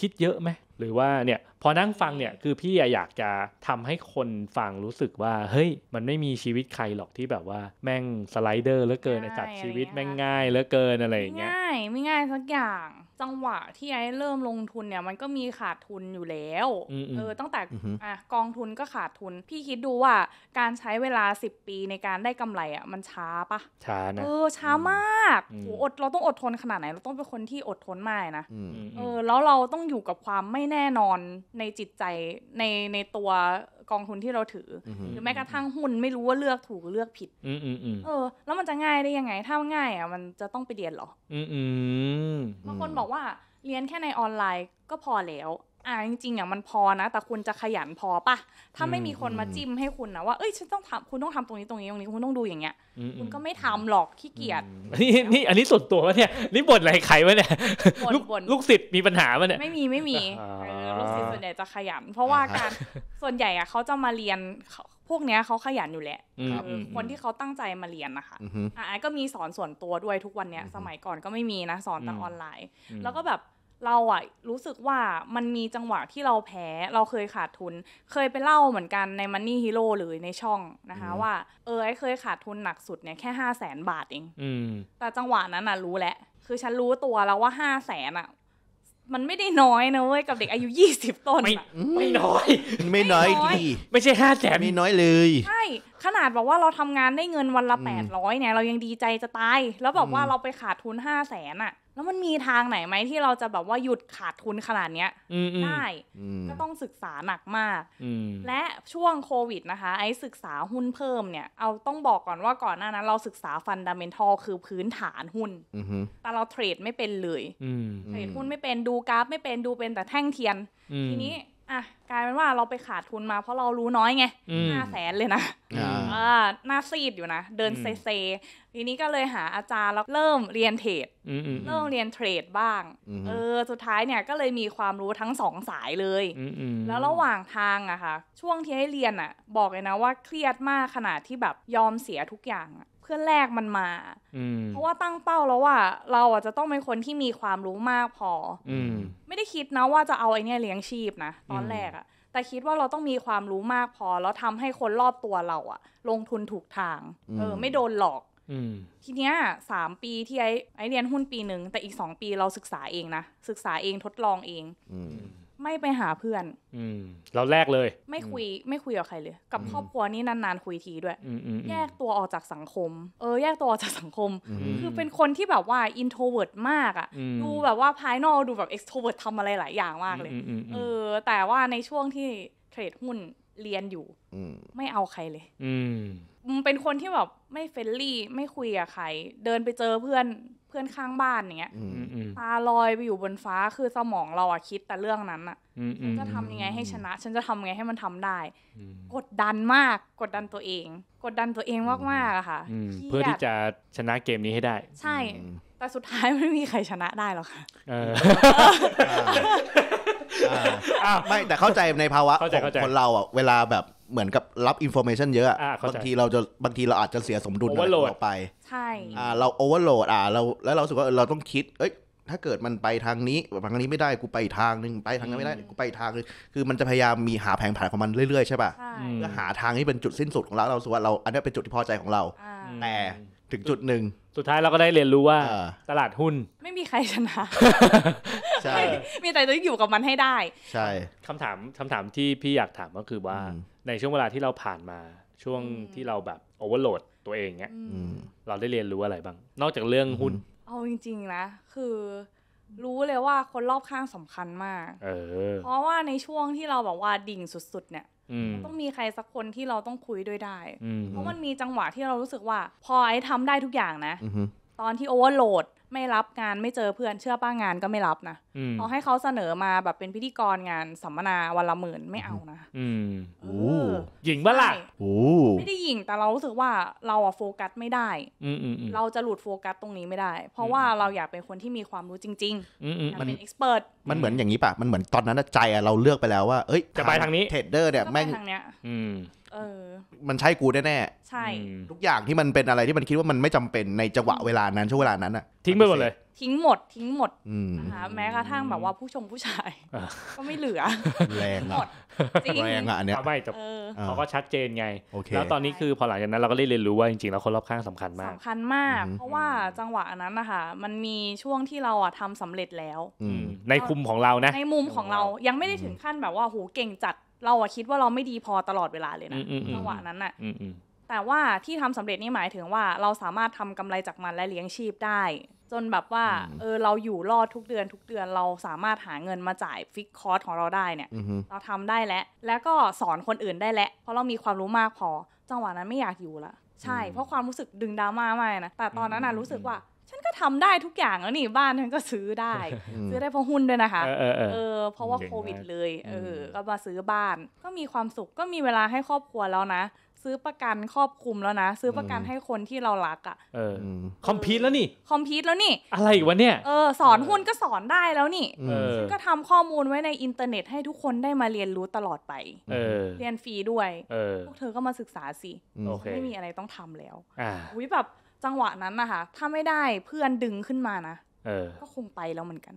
คิดเยอะไหมหรือว่าเนี่ยพอนั่งฟังเนี่ย คือพี่อยากจะทำให้คนฟังรู้สึกว่า เฮ้ย มันไม่มีชีวิตใครหรอกที่แบบว่า แม่งสไลเดอร์เหลือเกินไอจัดชีวิตแม่งง่ายเหลือเกินอะไรอย่างเงี้ยง่ายไม่ง่ายสักอย่างจังหวะที่ไอ้เริ่มลงทุนเนี่ยมันก็มีขาดทุนอยู่แล้วเออตั้งแต่อ่ะกองทุนก็ขาดทุน พี่คิดดูว่าการใช้เวลา 10 ปีในการได้กำไรอ่ะมันช้าปะช้านะเออช้ามากโหอดเราต้องอดทนขนาดไหนเราต้องเป็นคนที่อดทนมากนะเออ แล้วเราต้องอยู่กับความไม่แน่นอนในจิตใจในในตัวกองทุนที่เราถือ หรือแม้กระทั่งหุ้นไม่รู้ว่าเลือกถูกเลือกผิดเออ แล้วมันจะง่ายได้ยังไง ถ้าง่ายอ่ะ มันจะต้องไปเรียนหรอบางคนบอกว่าเรียนแค่ในออนไลน์ก็พอแล้วอ่าจริงๆอ่ะมันพอนะแต่คุณจะขยันพอปะถ้าไม่มีคนมาจิ้มให้คุณนะว่าเอ้ยฉันต้องทำคุณต้องทำตรงนี้ตรงนี้ตรงนี้คุณต้องดูอย่างเงี้ยคุณก็ไม่ทำหรอกขี้เกียจนี่นี่อันนี้ส่วนตัววะเนี่ยนี่บ่นอะไรใครวะเนี่ยลูกลูกศิษย์มีปัญหาวะเนี่ยไม่มีไม่มีลูกศิษย์ส่วนใหญ่จะขยันเพราะว่าการส่วนใหญ่อ่ะเขาจะมาเรียนพวกเนี้ยเขาขยันอยู่แหละคนที่เขาตั้งใจมาเรียนนะคะอ่าก็มีสอนส่วนตัวด้วยทุกวันเนี้ยสมัยก่อนก็ไม่มีนะสอนแต่ออนไลน์ แล้วก็แบบเราอะรู้สึกว่ามันมีจังหวะที่เราแพ้เราเคยขาดทุน เคยไปเล่าเหมือนกันในมันนี่ฮีโรหรือในช่องนะคะ ว่าเออเคยขาดทุนหนักสุดเนี่ย แค่ห้าแสนบาทเองแต่จังหวะนั้นอะรู้แหละ คือฉันรู้ตัวแล้วว่าห้าแสนอะมันไม่ได้น้อยนะเว้ยกับเด็กอายุยี่สิบต้นไม่ไม่น้อย ไม่น้อยดีไม่ใช่ห้าแสนไม่น้อยเลยใช่ขนาดบอกว่าเราทำงานได้เงินวันละแปดร้อยเนี่ย เรายังดีใจจะตาย แล้วบอกว่าเราไปขาดทุนห้าแสนอะแล้วมันมีทางไหนไหมที่เราจะแบบว่าหยุดขาดทุนขนาดเนี้ยได้ก็ต้องศึกษาหนักมาก และช่วงโควิดนะคะ ไอ้ศึกษาหุ้นเพิ่มเนี่ยเอาต้องบอกก่อนว่าก่อนหน้านั้นเราศึกษาฟันดัมเบลทอคือพื้นฐานหุ้นแต่เราเทรดไม่เป็นเลยเทรดหุ้นไม่เป็นดูกราฟไม่เป็นดูเป็นแต่แท่งเทียนทีนี้อ่ะกลายเป็นว่าเราไปขาดทุนมาเพราะเรารู้น้อยไงห้าแสนเลยนะอ่าหน้าซีดอยู่นะเดินเซเซทีนี้ก็เลยหาอาจารย์แล้วเริ่มเรียนเทรดเริ่มเรียนเทรดบ้างเออสุดท้ายเนี่ยก็เลยมีความรู้ทั้งสองสายเลยแล้วระหว่างทางอะค่ะช่วงที่ให้เรียนอะบอกเลยนะว่าเครียดมากขนาดที่แบบยอมเสียทุกอย่างอะื่อแลกมันมา เพราะว่าตั้งเป้าแล้วว่าเราอ่ะจะต้องเป็นคนที่มีความรู้มากพออืไม่ได้คิดนะว่าจะเอาไอ้นี่เลี้ยงชีพนะตอนแรกอ่ะ แต่คิดว่าเราต้องมีความรู้มากพอแล้วทำให้คนรอบตัวเราอ่ะ ลงทุนถูกทาง เออไม่โดนหลอกทีเนี้ยสามปีที่ไอ้ไอ้เรียนหุ้นปีหนึ่งแต่อีกสองปีเราศึกษาเองนะศึกษาเองทดลองเองไม่ไปหาเพื่อนอืมเราแรกเลย ไม่คุย ไม่คุยกับใครเลย กับครอบครัวนี่นานๆ คุยทีด้วย แยกตัวออกจากสังคม เออแยกตัวออกจากสังคม คือเป็นคนที่แบบว่าอินโทรเวิร์ดมากอะ่ะ ดูแบบว่าภายนอกดูแบบเอ็กโทรเวิร์ดทำอะไรหลายอย่างมากเลย เออ แต่ว่าในช่วงที่เทรดหุ้นเรียนอยู่ไม่เอาใครเลย อืเป็นคนที่แบบไม่เฟรนลี่ไม่คุยกับใคร เดินไปเจอเพื่อนเพื่อนข้างบ้านอย่างเงี้ยตาลอยไปอยู่บนฟ้าคือสมองเราอะคิดแต่เรื่องนั้นอะฉันจะทำยังไงให้ชนะ ฉันจะทำยังไงให้มันทำได้ กดดันมากกดดันตัวเอง กดดันตัวเองมากมากอะค่ะเพื่อที่จะชนะเกมนี้ให้ได้ ใช่แต่สุดท้ายไม่มีใครชนะได้หรอกค่ะไม่แต่เข้าใจในภาวะของคนเราอะเวลาแบบเหมือนกับรับอินโฟเมชันเยอะอะบางทีเราจะ บางทีเราอาจจะเสียสมดุลอะไรออกไปใช่เราโอเวอร์โหลดอ่าเราแล้วเราสึกว่าเราต้องคิด เอ้ยถ้าเกิดมันไปทางนี้ทางนี้ไม่ได้กูไปทางนึงไปทางนั้นไม่ได้กูไปทางนึงคือมันจะพยายามมีหาแผงผ่านของมันเรื่อยๆใช่ป่ะใช่เพื่อหาทางที่เป็นจุดสิ้นสุดของเราเราสึกว่าเราอันนี้เป็นจุดที่พอใจของเราแต่ถึงจุดหนึ่งสุดท้ายเราก็ได้เรียนรู้ว่า ตลาดหุ้น ไม่มีใครชนะใช่มีแต่ต้อยู่กับมันให้ได้ ใช่คำถามคำถามที่พี่อยากถามก็คือว่าในช่วงเวลาที่เราผ่านมา ช่วงที่เราแบบโอเวอร์โหลดตัวเองเนี้ยเราได้เรียนรู้อะไรบ้าง นอกจากเรื่องหุ้น เอาจริงๆนะคือ รู้เลยว่าคนรอบข้างสำคัญมากเเพราะว่าในช่วงที่เราแบบว่าดิ่งสุดๆ เนี่ยต้องมีใครสักคนที่เราต้องคุยด้วยได้เพราะมันมีจังหวะที่เรารู้สึกว่าพอไอ้ทำได้ทุกอย่างนะตอนที่โอเวอร์โหลดไม่รับงานไม่เจอเพื่อนเชื่อป้างานก็ไม่รับนะพอให้เขาเสนอมาแบบเป็นพิธีกรงานสัมมนาวันละหมื่นไม่เอานะ อืมอหญิงบ้าล่ะไม่ได้หญิงแต่เรารู้สึกว่าเราอะโฟกัสไม่ได้เราจะหลุดโฟกัสตรงนี้ไม่ได้ เพราะว่าเราอยากเป็นคนที่มีความรู้จริงๆมันเป็นเอ็กซ์เพรสมันเหมือนอย่างนี้ปะมันเหมือนตอนนั้นใจเราเลือกไปแล้วว่า เอ้ย จะไปทางนี้เทรดเดอร์เนี่ยแม่งเนี้ยออมันใช่กูแน่แน่ ใช่ ทุกอย่างที่มันเป็นอะไรที่มันคิดว่ามันไม่จำเป็นในจังหวะเวลานั้นช่วงเวลานั้นอะทิ้งไปหมดเลย ทิ้งหมดทิ้งหมดนะคะแม้กระทั่งแบบว่าผู้ชมผู้ชายก็ไม่เหลือแรงอะแรงอะเนี่ยไม่จต่เขาก็ชัดเจนไงแล้วตอนนี้คือพอหลังจากนั้น เราก็ได้เรียนรู้ว่าจริงๆแล้วคนรอบข้างสำคัญมากสำคัญมาก เพราะว่าจังหวะนั้นนะคะมันมีช่วงที่เราอะทำสำเร็จแล้วในคุมของเรานะในมุมของเรายังไม่ได้ถึงขั้นแบบว่าหูเก่งจัดเราอะคิดว่าเราไม่ดีพอตลอดเวลาเลยนะจังหวะนั้นอะแต่ว่าที่ทำสำเร็จนี่หมายถึงว่าเราสามารถทำกำไรจากมันและเลี้ยงชีพได้จนแบบว่าเออเราอยู่รอดทุกเดือนทุกเดือน เราสามารถหาเงินมาจ่ายฟิกคอร์สของเราได้เนี่ย เราทำได้แล้วแล้วก็สอนคนอื่นได้แล้วเพราะเรามีความรู้มากพอจังหวะนั้นไม่อยากอยู่ละ ใช่ เพราะความรู้สึกดึงดราม่ามากนะแต่ตอนนั้นน่ะรู้สึกว่าก็ทำได้ทุกอย่างแล้วนี่บ้านฉันก็ซื้อได้ ซื้อได้เพราะหุ้นด้วยนะคะเออเพราะว่าโควิด เลยเออก็มาซื้อบ้านก็มีความสุขก็มีเวลาให้ครอบครัวแล้วนะ ซื้อประกันครอบคลุมแล้วนะซื้อประกันให้คนที่เรารักอ่ะเออคอมพิวต์แล้วนี่ คอมพิวต์แล้วนี่อะไรอีกวะเนี่ยเออสอนหุ้นก็สอนได้แล้วนี่ก็ทำข้อมูลไว้ในอินเทอร์เน็ตให้ทุกคนได้มาเรียนรู้ตลอดไปเเรียนฟรีด้วยพวกเธอก็มาศึกษาสิไม่มีอะไรต้องทำแล้วอุ้ยแบบจังหวะนั้นนะคะถ้าไม่ได้เพื่อนดึงขึ้นมานะก็คงไปแล้วเหมือนกัน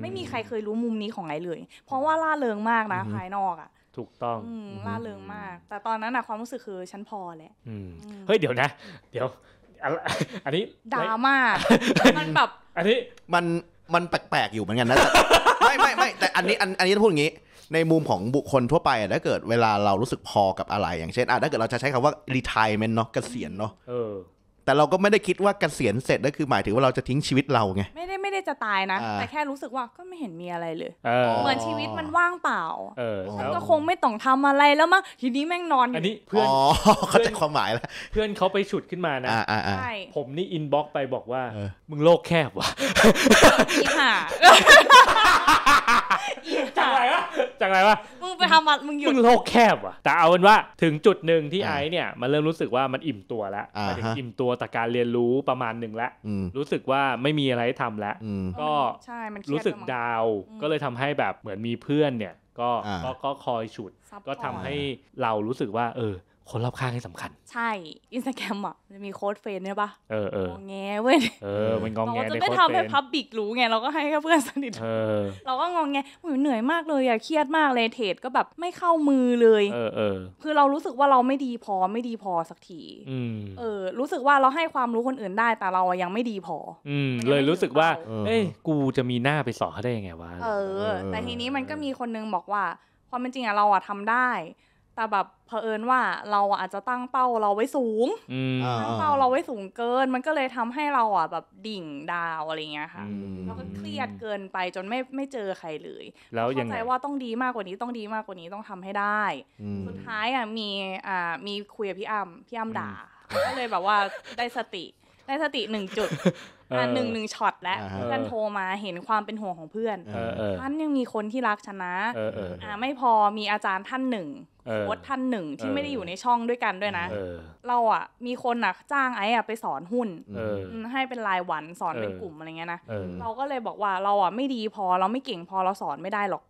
ไม่มีใครเคยรู้มุมนี้ของไอเลยเพราะว่าล่าเริงมากนะ ภายนอกอ่ะ ถูกต้องล่าเริงมาก แต่ตอนนั้นอะความรู้สึกคือฉันพอแหละเฮ้ยเดี๋ยวนะ เดี๋ยว อันนี้ดราม่ามันแบบอันนี้มันมันแปลกๆอยู่เหมือนกันนะไม่ไม่ไม่แต่อันนี้อันอันนี้พูดอย่างนี้ ในมุมของบุคคลทั่วไปถ้าเกิดเวลาเรารู้สึกพอกับอะไรอย่างเช่นอ่ะถ้าเกิดเราจะใช้คำว่า retirement เนาะเกษียณเนาะแต่เราก็ไม่ได้คิดว่ากเกษียณเสร็จก็คือหมายถึงว่าเราจะทิ้งชีวิตเราไงไม่ได้ไม่ได้จะตายนะแต่แค่รู้สึกว่าก็ไม่เห็นมีอะไรเลยเเหมือนชีวิตมันว่างเปล่าเออฉันก็คงไม่ต้องทำอะไรแล้วมั้งทีนี้แม่งนอนอันนี้เพื่อนเขาจะความหมายแล้วเพื่อนเขาไปฉุดขึ้นมานะใช่ผมนี่อินบ็อกซ์ไปบอกว่ามึงโลกแคบว่ะอีห่าจากไหไวะจากไหนวะ มึงไปทำอะมึงอยู่มึงโลกแคบอะแต่เอาเป็นว่าถึงจุดหนึ่งที่ไอซ์เนี่ยมันเริ่มรู้สึกว่ามันอิ่มตัวแล้วมันอิ่มตัวแต่การเรียนรู้ประมาณหนึ่งแล้วรู้สึกว่าไม่มีอะไรทำแล้วก็ใช่มันรู้สึกดาว ก็เลยทำให้แบบเหมือนมีเพื่อนเนี่ย ก็ก็คอยฉุด ก็ทำให้เรารู้สึกว่า เออคนรอบข้างที่สำคัญ ใช่อินสตาแกรมอ่ะจะมีโค้ดเฟนใช่ปะเออเอองงแงเว้ยเออ มันงองแงเราจะไม่ทำให้พับบิกรู้ไงเราก็ให้แค่เพื่อนสนิทเออเราก็งองแงเหนื่อยมากเลยอะเครียดมากเลยเทรดก็แบบไม่เข้ามือเลยเออเออคือเรารู้สึกว่าเราไม่ดีพอไม่ดีพอสักทีเออ รู้สึกว่าเราให้ความรู้คนอื่นได้แต่เรายังไม่ดีพอ อืมเลยรู้สึกว่าเอ้กูจะมีหน้าไปสอนเขาได้ยังไงวะเออแต่ทีนี้มันก็มีคนนึงบอกว่า ความเป็นจริงอะเราอะทำได้แต่แบบเผอิญว่าเราอาจจะตั้งเป้าเราไว้สูงตั้งเป้าเราไว้สูงเกิน มันก็เลยทำให้เราอ่ะแบบดิ่งดาวอะไรเงี้ยค่ะแล้วก็เครียดเกินไปจนไม่ไม่เจอใครเลย แล้วเข้าใจว่าต้องดีมากกว่านี้ต้องดีมากกว่านี้ต้องทำให้ได้ สุดท้ายอ่ะมีอ่ามีคุยกับพี่อ้ำพี่อ้ำด่า ก็เลยแบบว่าได้สติได้สติหนึ่งจุดอันหนึ่งหนึ่งช็อตแล้วเพื่อนโทรมาเห็นความเป็นห่วงของเพื่อนท่านยังมีคนที่รักชนะ อ่าไม่พอมีอาจารย์ท่านหนึ่งโค้ดท่านหนึ่งที่ไม่ได้อยู่ในช่องด้วยกันด้วยนะ เราอ่ะมีคนอ่ะจ้างไอ้อ่ะไปสอนหุ้นให้เป็นรายวันสอนเป็นกลุ่มอะไรเงี้ยนะ เราก็เลยบอกว่าเราอ่ะไม่ดีพอเราไม่เก่งพอเราสอนไม่ได้หรอก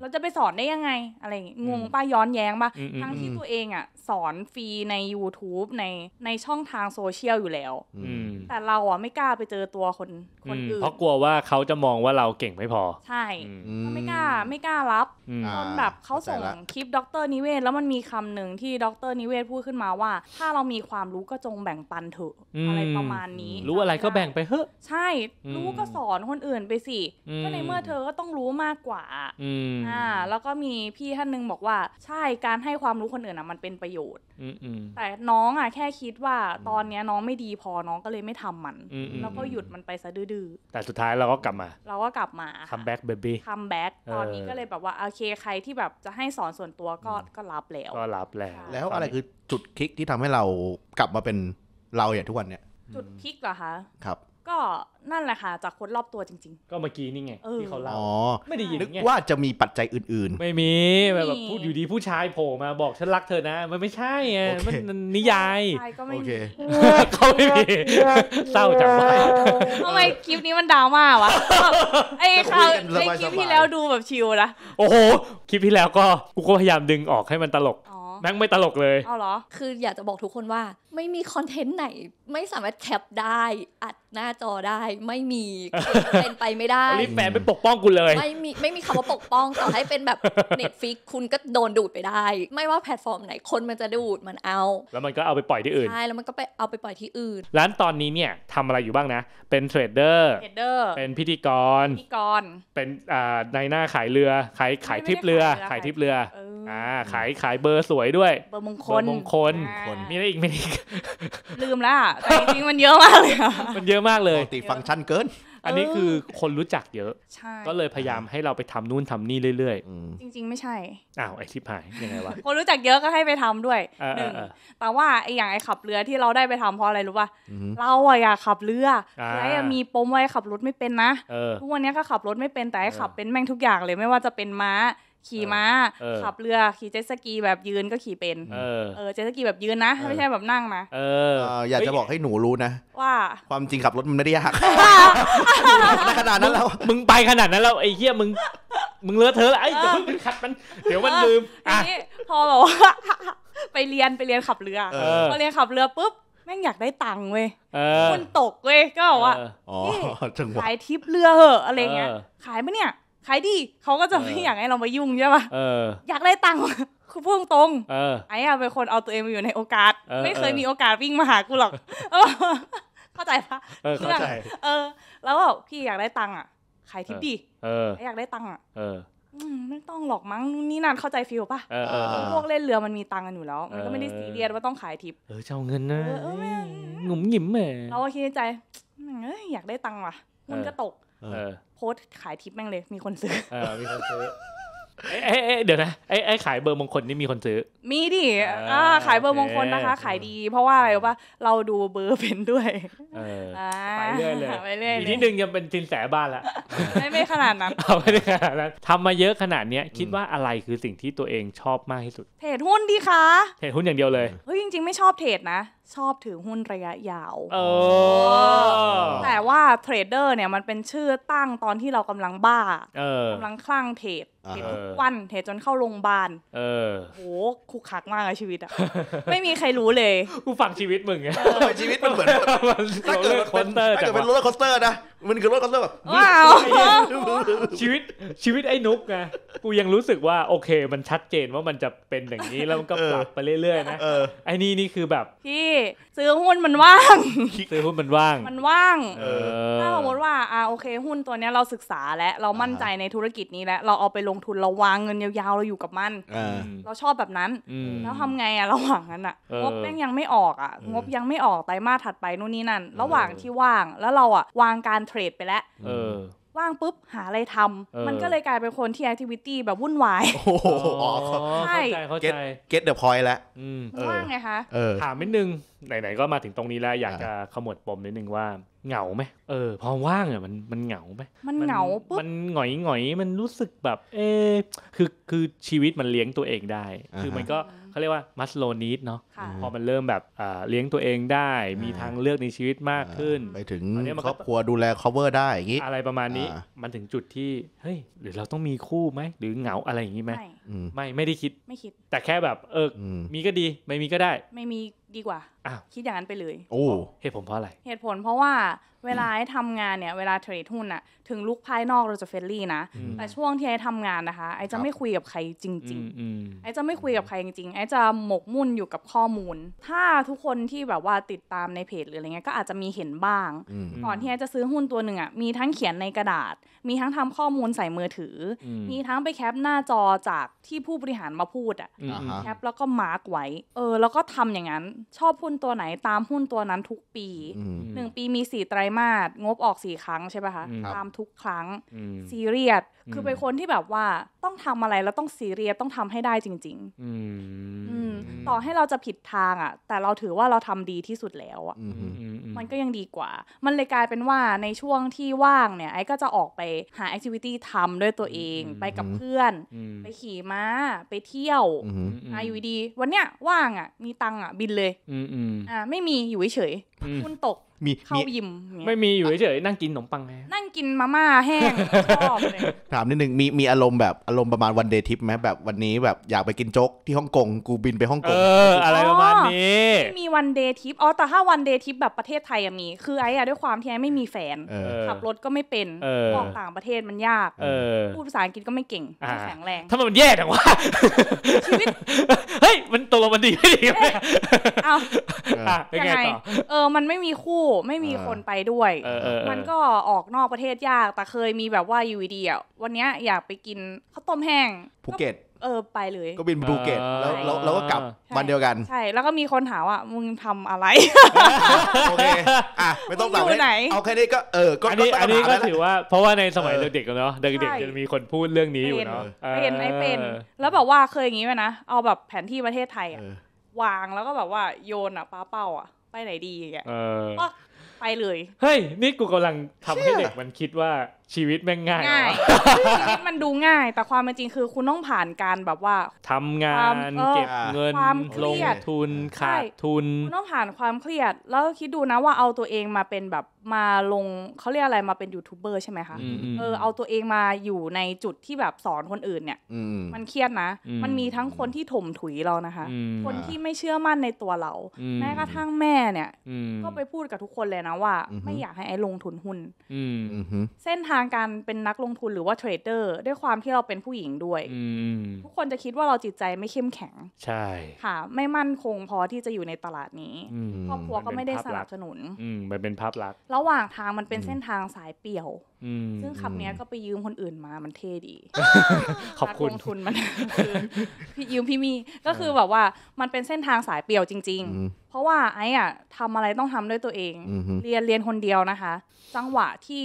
เราจะไปสอนได้ยังไง อะไรงงป้าย้อนแย้งป่ะทั้งที่ตัวเองอ่ะสอนฟรีใน YouTube ในในช่องทางโซเชียลอยู่แล้ว แต่เราอ่ะไม่กล้าไปเจอตัวคนคนอื่น เพราะกลัวว่าเขาจะมองว่าเราเก่งไม่พอ ใช่ไม่กล้า ไม่กล้ารับจนแบบเขาส่งคลิปด็อกเตอร์นิเวศ แล้วมันมีคำหนึ่งที่ด็อกเตอร์นิเวศพูดขึ้นมาว่า ถ้าเรามีความรู้ก็จงแบ่งปันเถอะอะไรประมาณนี้ รู้อะไรก็แบ่งไปเถอะใช่รู้ก็สอนคนอื่นไปสิก็ในเมื่อเธอก็ต้องรู้มากกว่าาอ่าแล้วก็มีพี่ท่านนึงบอกว่าใช่การให้ความรู้คนอื่นอ่ะมันเป็นประโยชน์แต่น้องอ่ะแค่คิดว่าตอนเนี้ยน้องไม่ดีพอน้องก็เลยไม่ทำมันแล้วก็หยุดมันไปซะดื้อแต่สุดท้ายเราก็กลับมา เราก็กลับมาคัมแบ็กเบบี้คัมแบ็กตอนนี้ก็เลยแบบว่าโอเคใครที่แบบจะให้สอนส่วนตัวก็ก็รับแล้วก็รับแล้ว แล้วอะไรคือจุดคลิกที่ทำให้เรากลับมาเป็นเราอย่างทุกวันเนี้ยจุดคลิกเหรอคะครับก็นั่นแหละค่ะจากคนรอบตัวจริงก็เมื่อกี้นี่ไง ที่เขาเล่าไม่ได้ยินนึกว่าจะมีปัจจัยอื่นๆ ไม่มีแบบพูดอยู่ดีผู้ชายโผล่มาบอกฉันรักเธอนะ มันไม่ใช่ไงอมันนิยาย่โอเคเขาไม่มี เศร้าจังวะทำไมคลิปนี้มันดราม่าวะไอ้คราวะนไอ้คลิปที่แล้วดูแบบชิลนะ โอ้โห คลิปที่แล้วก็กูก็พยายามดึงออกให้มันตลกแม่งไม่ตลกเลยเอาเหรอ คืออยากจะบอกทุกคนว่าไม่มีคอนเทนต์ไหนไม่สามารถแคปได้อัดหน้าจอได้ ไม่มีเป็นไปไม่ได้รีบแฟนไปปกป้องคุณเลย ไม่มีไม่มีคำว่าปกป้องต่อให้เป็นแบบเน็ตฟิกคุณก็โดนดูดไปได้ ไม่ว่าแพลตฟอร์มไหนคนมันจะดูดมันเอา แล้วมันก็เอาไปปล่อยที่อื่นใช่แล้วมันก็ไปเอาไปปล่อยที่อื่นร้านตอนนี้เนี่ยทำอะไรอยู่บ้างนะ เป็นเทรดเดอร์เทรดเดอร์เป็นพิธีกรพิธีกรเป็นอ่าในหน้าขายเรือขายขายทิปเรือขายทิปเรืออ่าขายขายเบอร์สวยด้วยเบอร์มงคลมงคลมีอะไรอีกไหมลืมละแต่จริงมันเยอะมากเลยะมันเยอะมากเลยติฟังก์ชันเกิน อันนี้คือคนรู้จักเยอะใช่ก็เลยพยายามให้เราไปทำนู่นทำนี่เรื่อยอจริงๆ ไม่ใช่อ้าวไอทิพหายยังไงวะคนรู้จักเยอะก็ให้ไปทำด้วยหนึ่งแต่ว่าไออย่างไอขับเรือที่เราได้ไปทำเพราะอะไรรู้ป่ะเราอะอยากขับเรือแล้วะมีปมไว้ขับรถไม่เป็นนะทุกวันนี้ก็ขับรถไม่เป็นแต่ให้ขับเป็นแม่งทุกอย่างเลยไม่ว่าจะเป็นม้าขี่ม้าขับเรือขี่เจ็ตสกีแบบยืนก็ขี่เป็นเออเจ็ตสกีแบบยืนนะไม่ใช่แบบนั่งนะเอออยากจะบอกให้หนูรู้นะว่า ความจริงขับรถมันไม่ได้ยากขนาดนั้นแล้วมึงไปขนาดนั้นแล้วไอ้เหี้ยมึงมึงเลอะเทอะแล้วไอ้เดี๋ยวมึงขัดมันเดี๋ยวมันลืมอ่ะพอแบบว่าไปเรียนไปเรียนขับเรือพอเรียนขับเรือปุ๊บแม่งอยากได้ตังค์เว้ยคนตกเว้ยก็บอกว่าขายทิปเรือเหอะอะไรเงี้ยขายไหมเนี่ยขายดีเขาก็จะไม่อยากให้เรามายุ่งใช่ปะอยากได้ตังค์คือพูดตรงไอ้อะเป็นคนเอาตัวเองมาอยู่ในโอกาส ไม่เคยมีโอกาสวิ่งมาหากูหรอกเข้าใจปะเข้าใจเออ แล้วแบพี่อยากได้ตังค์อ่ะขายทิปดีอยากได้ตังค์อ่ะไม่ต้องหรอกมั้งนู่นนี่นั่นเข้าใจฟิลป่ะพวกเล่นเรือมันมีตังกันอยู่แล้วมันก็ไม่ได้สีเรียดว่าต้องขายทิปเออเจ้าเงินนะงุ่มหยิมแม่เราคิดในใจอยากได้ตังค์ว่ะ มันก็ตกโพสขายทิปแม่งเลยมีคนซื้อเออมีคนซื้อเอ้เดี๋ยวนะไอ้ไอ้ขายเบอร์มงคลนี่มีคนซื้อ มีดิอ่าขายเบอร์มงคลนะคะขายดี เพราะว่าอะไรว่าเราดูเบอร์เป็นด้วยไปเรื่อยเลยไปเรื่อยีนิดนึงยังเป็นสินแสบ้านละ ไม่ ไม่ขนาดนั้นเอาไม่ได้ขนาดนั้น ทำมาเยอะขนาดเนี้ยคิดว่าอะไรคือสิ่งที่ตัวเองชอบมากที่สุดเทรดหุ้นดีคะเทรดหุ้นอย่างเดียวเลย เฮ้ยจริงๆไม่ชอบเทรดนะชอบถือหุ้นระยะยาวแต่ว่าเทรดเดอร์เนี่ยมันเป็นชื่อตั้งตอนที่เรากำลังบ้ากำลังคลั่งเทรดเทรดทุกวันเทรดจนเข้าโรงพยาบาลโอ้โหคุกคักมากอะชีวิตอะ ไม่มีใครรู้เลย กูฝังชีวิตมึงไงชีวิตมันเหมือนถ้าเกิดเป็นโรลเลอร์คอสเตอร์นะมันคือรถก็เลอแบบว้าวชีวิตชีวิตไอ้นุกไงกูยังรู้สึกว่าโอเคมันชัดเจนว่ามันจะเป็นอย่างนี้แล้วมันก็ปรับไปเรื่อยๆนะไอ้นี่นี่คือแบบพี่ซื้อหุ้นมันว่าง ซื้อหุ้นมันว่างมันว่างถ้าสมมติว่าอ่าโอเค หุ้นตัวเนี้ยเราศึกษาและเรามั่นใจในธุรกิจนี้แล้วเราเอาไปลงทุนเราวางเงินยาวๆเราอยู่กับมันเราชอบแบบนั้น แล้วทำไงอะระหว่างนั้นอะงบแม่งยังไม่ออกอะงบยังไม่ออกไตรมาสถัดไปนู่นนี่นั่นระหว่างที่ว่างแล้วเราอะวางการเทรดไปแล้วว่างปุ๊บหาอะไรทำมันก็เลยกลายเป็นคนที่แอคทิวิตี้แบบวุ่นวายใช่เข้าใจเก็ตเดอะพอยต์แล้วว่างไงคะ ถามนิดนึง ไหนๆก็มาถึงตรงนี้แล้ว อยากจะขมวดปมนิดนึงว่า เหงาไหมเออ พอว่างอ่ะมันมันเหงาไหมมันเหงาปุ๊บ มันหงอยหงอยมันรู้สึกแบบเออคือคือชีวิตมันเลี้ยงตัวเองได้ คือมันก็เขาเรียกว่ามัสโลนิดเนาะพอมันเริ่มแบบเลี้ยงตัวเองได้มีทางเลือกในชีวิตมากขึ้น ไปถึงครอบครัวดูแล cover ได้อย่างนี้ อะไรประมาณนี้ มันถึงจุดที่ เฮ้ย หรือเราต้องมีคู่ไหม หรือเหงาอะไรอย่างนี้ไหมไม่ ไม่ได้คิดไม่คิด แต่แค่แบบเออ มีก็ดีไม่มีก็ได้ ไม่มีดีกว่าคิดอย่างนั้นไปเลย โอ้เหตุผลเพราะอะไร เหตุผลเพราะว่า เวลาให้ทำงานเนี่ยเวลาเทรดหุ้นอะถึงลุกภายนอกเราจะเฟรนลี่นะ แต่ช่วงที่ไอ้ทำงานนะคะไอ้จะไม่คุยกับใครจริงๆไอ้จะไม่คุยกับใครจริงๆไอ้จะหมกมุ่นอยู่กับข้อมูล ถ้าทุกคนที่แบบว่าติดตามในเพจหรืออะไรเงี้ยก็อาจจะมีเห็นบ้างก่อนที่ไอ้จะซื้อหุ้นตัวหนึ่งอะมีทั้งเขียนในกระดาษ มีทั้งทำข้อมูลใส่มือถือ มีทั้งไปแคปหน้าจอจากที่ผู้บริหารมาพูดอะแคปแล้วก็มาร์กไว้ เออ แล้วก็ทำอย่างนั้น ชอบพูด้นตัวไหนตามหุ้นตัวนั้นทุกปีหนึ่งปีมีสี่ไตรมาสงบออกสี่ครั้งใช่ไหมคะตามทุกครั้งซีเรียสคือเป็นคนที่แบบว่าต้องทำอะไรแล้วต้องซีเรียสต้องทำให้ได้จริงๆต่อให้เราจะผิดทางอ่ะแต่เราถือว่าเราทำดีที่สุดแล้วอ่ะมันก็ยังดีกว่า มันเลยกลายเป็นว่าในช่วงที่ว่างเนี่ยไอ้ก็จะออกไปหาแอคทิวิตี้ทำด้วยตัวเอง ไปกับเพื่อน ไปขี่ม้า ไปเที่ยวอายุดี วันเนี้ยว่างอ่ะมีตังอ่ะบินเลยอือ่าไม่มีอยู่เฉยหุ้นตกมีเข้ายิมไม่มีอยู่เฉยๆนั่งกินขนมปังไงนั่งกินมาม่าแห้งชอบเลย ถามนิดนึงมีมีอารมณ์แบบอารมณ์ประมาณวันเดย์ทิปไหมแบบวันนี้แบบอยากไปกินโจ๊ก ที่ฮ่องกงกูบินไปฮ่องกงอะไรประมาณนี้ไม่มีวันเดย์ทิปอ๋อ แต่ถ้าวันเดย์ทิปแบบประเทศไทยมี คือไอ้อะด้วยความที่ไอ้ไม่มีแฟน ขับรถก็ไม่เป็นออกต่างประเทศมันยากพูดภาษาอังกฤษก็ไม่เก่งไม่แข็งแรงทำไมมันแย่จังวะชีวิตเฮ้ยมันตัวมันดีไม่ดีเอาอย่างไงเออมันไม่มีคู่ไม่มีคนไปด้วย มันก็ออกนอกประเทศยาก แต่เคยมีแบบว่าอยู่ดีอ่ะวันนี้อยากไปกินข้าวต้มแห้งภูเก็ต เออไปเลย ก็บินภูเก็ตแล้วเราก็กลับวันเดียวกัน ใช่ แล้วก็มีคนถามว่ามึงทำอะไร โอเค อ่ะ ไม่ต้องแบบไหน เอาแค่นี้ก็เออก็อันนี้อันนี้ก็ถือว่า เพราะว่าในสมัยเด็กๆเนาะ เด็กๆจะมีคนพูดเรื่องนี้อยู่เนาะเป็นไอเป็น แล้วแบบว่าเคยอย่างนี้ไหมนะ เอาแบบแผนที่ประเทศไทยอ่ะวางแล้วก็แบบว่าโยนอ่ะป้าเป้าอ่ะไปไหนดีอย่างเงี้ยก็ไปเลย เฮ้ย นี่กูกำลังทำให้เด็กมันคิดว่าชีวิตแม่งง่ายง่ายชีวิตมันดูง่าย แต่ความเป็นจริงคือคุณต้องผ่านการแบบว่า ทำงาน เก็บเงินคความเรียดทุน ขาด ทุน คุณต้องผ่านความเครียด แล้วคิดดูนะว่าเอาตัวเองมาเป็นแบบมาลงเขาเรียกอะไรมาเป็นยูทูบเบอร์ใช่ไหมคะ เออเอาตัวเองมาอยู่ในจุดที่แบบสอนคนอื่นเนี่ย มันเครียดนะ มันมีทั้งคนที่ถมถุยเรานะคะ คนที่ไม่เชื่อมั่นในตัวเรา แม้กระทั่งแม่เนี่ยก็ไปพูดกับทุกคนเลยนะว่า ไม่อยากให้ไอ้ลงทุนหุ้นเส้นทางางการเป็นนักลงทุนหรือว่าเทรดเดอร์ด้วยความที่เราเป็นผู้หญิงด้วยทุกคนจะคิดว่าเราจิตใจไม่เข้มแข็ง ใช่ ค่ะ ไม่มั่นคงพอที่จะอยู่ในตลาดนี้ครอบครัวก็ไม่ได้สนับสนุนมันเป็นภาพลักษณ์ระหว่างทางมันเป็นเส้นทางสายเปี่ยวซึ่งคำนี้ก็ไปยืมคนอื่นมามันเท่ดี ขอบคุณลงทุนมันพี่ยืมพี่มีก็คือแบบว่า มันเป็นเส้นทางสายเปี่ยวจริง ๆ เพราะว่า ไอ้อะทำอะไรต้องทำด้วยตัวเอง เรียนเรียนคนเดียวนะคะ จังหวะที่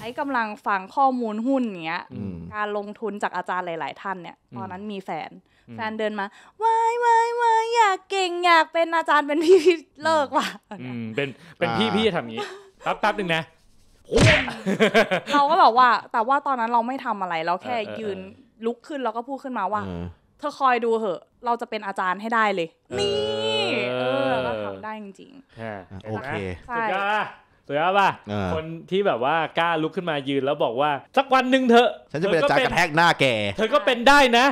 ไอ้กำลังฟังข้อมูลหุ้นเนี้ย การลงทุนจากอาจารย์หลายๆท่านเนี่ย ตอนนั้นมีแฟน แฟนเดินมาวายวายวายอยากเก่งอยากเป็นอาจารย์เป็นพี่พี่เลิกว่ะ อืเป็น เป็นพี่พี่ทำอย่างนี้แป๊บแั๊บหนึ่งนะ เราก็บอกว่า แต่ว่าตอนนั้นเราไม่ทำอะไรเราแค่ยืนลุกขึ้นแล้วก็พูดขึ้นมาว่า เธอคอยดูเหอะ เราจะเป็นอาจารย์ให้ได้เลย นี่ เออก็ทำได้จริงอโอเคสุใช่ดยอดสวยป่ะ่คนที่แบบว่ากล้าลุกขึ้นมายืนแล้วบอกว่าสักวันหนึ่งเธอฉันจะเป็นอาจารย์กระแทกหน้าแกเธอก็เป็นได้นะ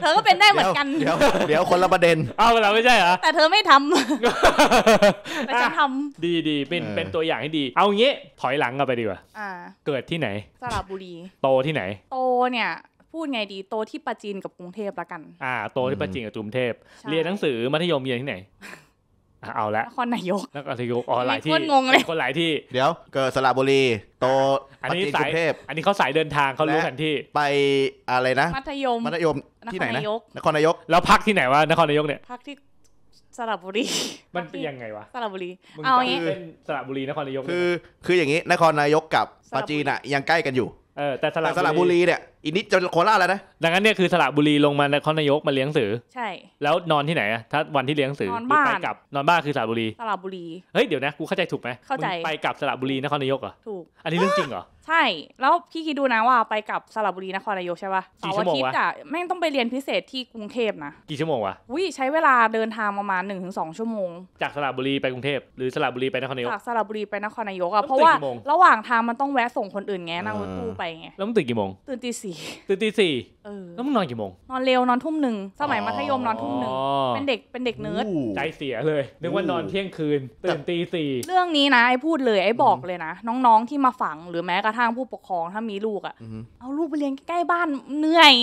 เธอก็เป็นได้เหมือนกัน เดี๋ยวเดี๋ยวคนละประเด็นเอาเราไม่ใช่เหรอ แต่เธอไม่ทำแต่ฉันทดีดีเป็นเป็นตัวอย่างให้ดี เอางี้ถอยหลังกันไปดีกว่า เกิดที่ไหน สระบุรี โตที่ไหน โตเนี่ย พูดไงดี โตที่ปราจีนกับกรุงเทพละกัน อ่า โตที่ประจินกับจุงเทพเรียนหนังสือมัธยมเรียนที่ไหนเอาละนครนายกนครนายกอ๋อหลายที่คนงงเลยคนหลายที่ เดี๋ยวเกิดสระบุรี โตอันนี้สายเทพ อันนี้เขาสายเดินทางเขารู้แผนที่ไปอะไรนะมัธยมมัธยมที่ไหนนะนครนายก แล้วพักที่ไหนวะนครนายกเนี่ย พักที่สระบุรีมันเป็นยังไงวะสระบุรีเอางี้เป็นสระบุรีนครนายกคือ คืออย่างนี้ นครนายกกับปาจีนอ่ะยังใกล้กันอยู่เออแต่สระบุรีเนี่ยอีนิดจะโคราชแล้วนะดังนั้นเนี่ยคือสระบุรีลงมานครนายกมาเลี้ยงสือใช่ แล้วนอนที่ไหนอะถ้าวันที่เลี้ยงสือนอนบ้านไปกับนอนบ้านคือสระบุรี สระบุรี เฮ้ยเดี๋ยวนะกูเข้าใจถูกไหมเข้าใจไปกับสระบุรีนครนายกเหรอถูก อันนี้เรื่องจริงเหรอ ใช่ แล้วพี่คิดดูนะว่าไปกับสระบุรีนครนายกใช่ปะสาอาทิตกี่ชั่วโมงวะย์อะแม่งต้องไปเรียนพิเศษที่กรุงเทพนะ กี่ชั่วโมงวะวิ้ยใช้เวลาเดินทางประมาณ1-2ชั่วโมง จากสระบุรีไปกรุงเทพหรือสระบุรีไปนครนายกจากสระบุรีไปนครนายกอะเพราะว่า ระหว่างทางมันต้องแวะส่งคนอื่นแงนั่งรถตู้ไปไงแล้วมึงตื่นกี่โมงตื่นตีสีตื่นตีสี่ต้อแล้วมึงนอนกี่โมง นอนเร็วนอนทุ่มหนึ่งสมัยมัธยมนอนทุ่มหนึ่งเป็นเด็ก เป็นเด็กเนิร์ดใจเสียเลย นึกว่านอนเที่ยงคืนตื่นตีสี่ เรื่องนี้นะไอ้พูดเลยไอ้บอกเลยนะน้องๆที่มาฝังหรือแม้กระทั่งผู้ปกครองถ้ามีลูกอ่ะเอาลูกไปเรียนใกล้บ้านเหนื่อย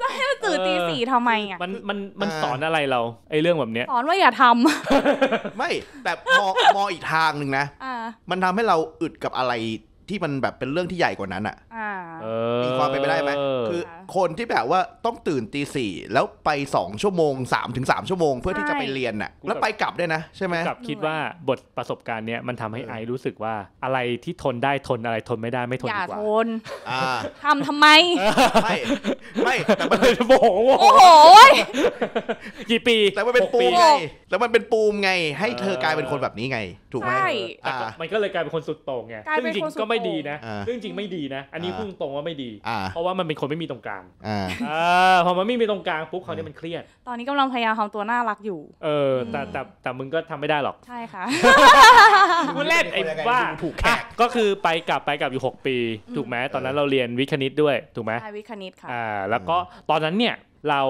จะให้มันตื่นตีสี่ทำไมอ่ะมันมัน มันสอนอะไรเรา ไอ้เรื่องแบบเนี้ยสอนว่าอย่าทำไม่แต่มองมออีกทางหนึ่งนะมันทำให้เราอึดกับอะไรที่มันแบบเป็นเรื่องที่ใหญ่กว่านั้นอ่ะ อ่มีความเป็นไปได้ไหมคือคนที่แบบว่าต้องตื่นตีสี่แล้วไปสองชั่วโมงสามถึงสามชั่วโมง เพื่อที่จะไปเรียนอ่ะ แล้วไปกลับด้วยนะ ใช่ไหมกลับคิดว่าบทประสบการณ์เนี้ยมันทำให้ไอรู้สึกว่าอะไรที่ทนได้ทนอะไรทนไม่ได้ไม่ทนดีกว่าอย่า ทนทำทำไมไม่ไม่แต่มันเป็นโอ้โโอ้โหกี่ปีแต่มันเป็นปูไงแ้วมันเป็นปูมไง ให้เธอกลายเป็นคนแบบนี้ไงถูกไหมใช่ มันก็เลยกลายเป็นคนสุดโต่งไงซึ่งจริงก็ไม่ดีนะซึ่งจริงไม่ดีนะ อันนี้พุ่งตรงว่าไม่ดี เพราะว่ามันเป็นคนไม่มีตรงกลางอพอมันไม่มีตรงกลางปุ๊บเขาวเนี่ยมันเครียด ตอนนี้กำลังพยายามทำตัวน่ารักอยู่ เออ แต่แต่แต่มึงก็ทำไม่ได้หรอก ใช่ค่ะคุณเล่นไอ้บ้าูกแขกก็คือไปกลับไปกลับอยู่ 6 ปี ถูกไหมตอนนั้นเราเรียนวิคณิตด้วยถูกไหมใช่วิคณิตค่ะ อ่า แล้วก็ตอนนั้นเนี่ยเรา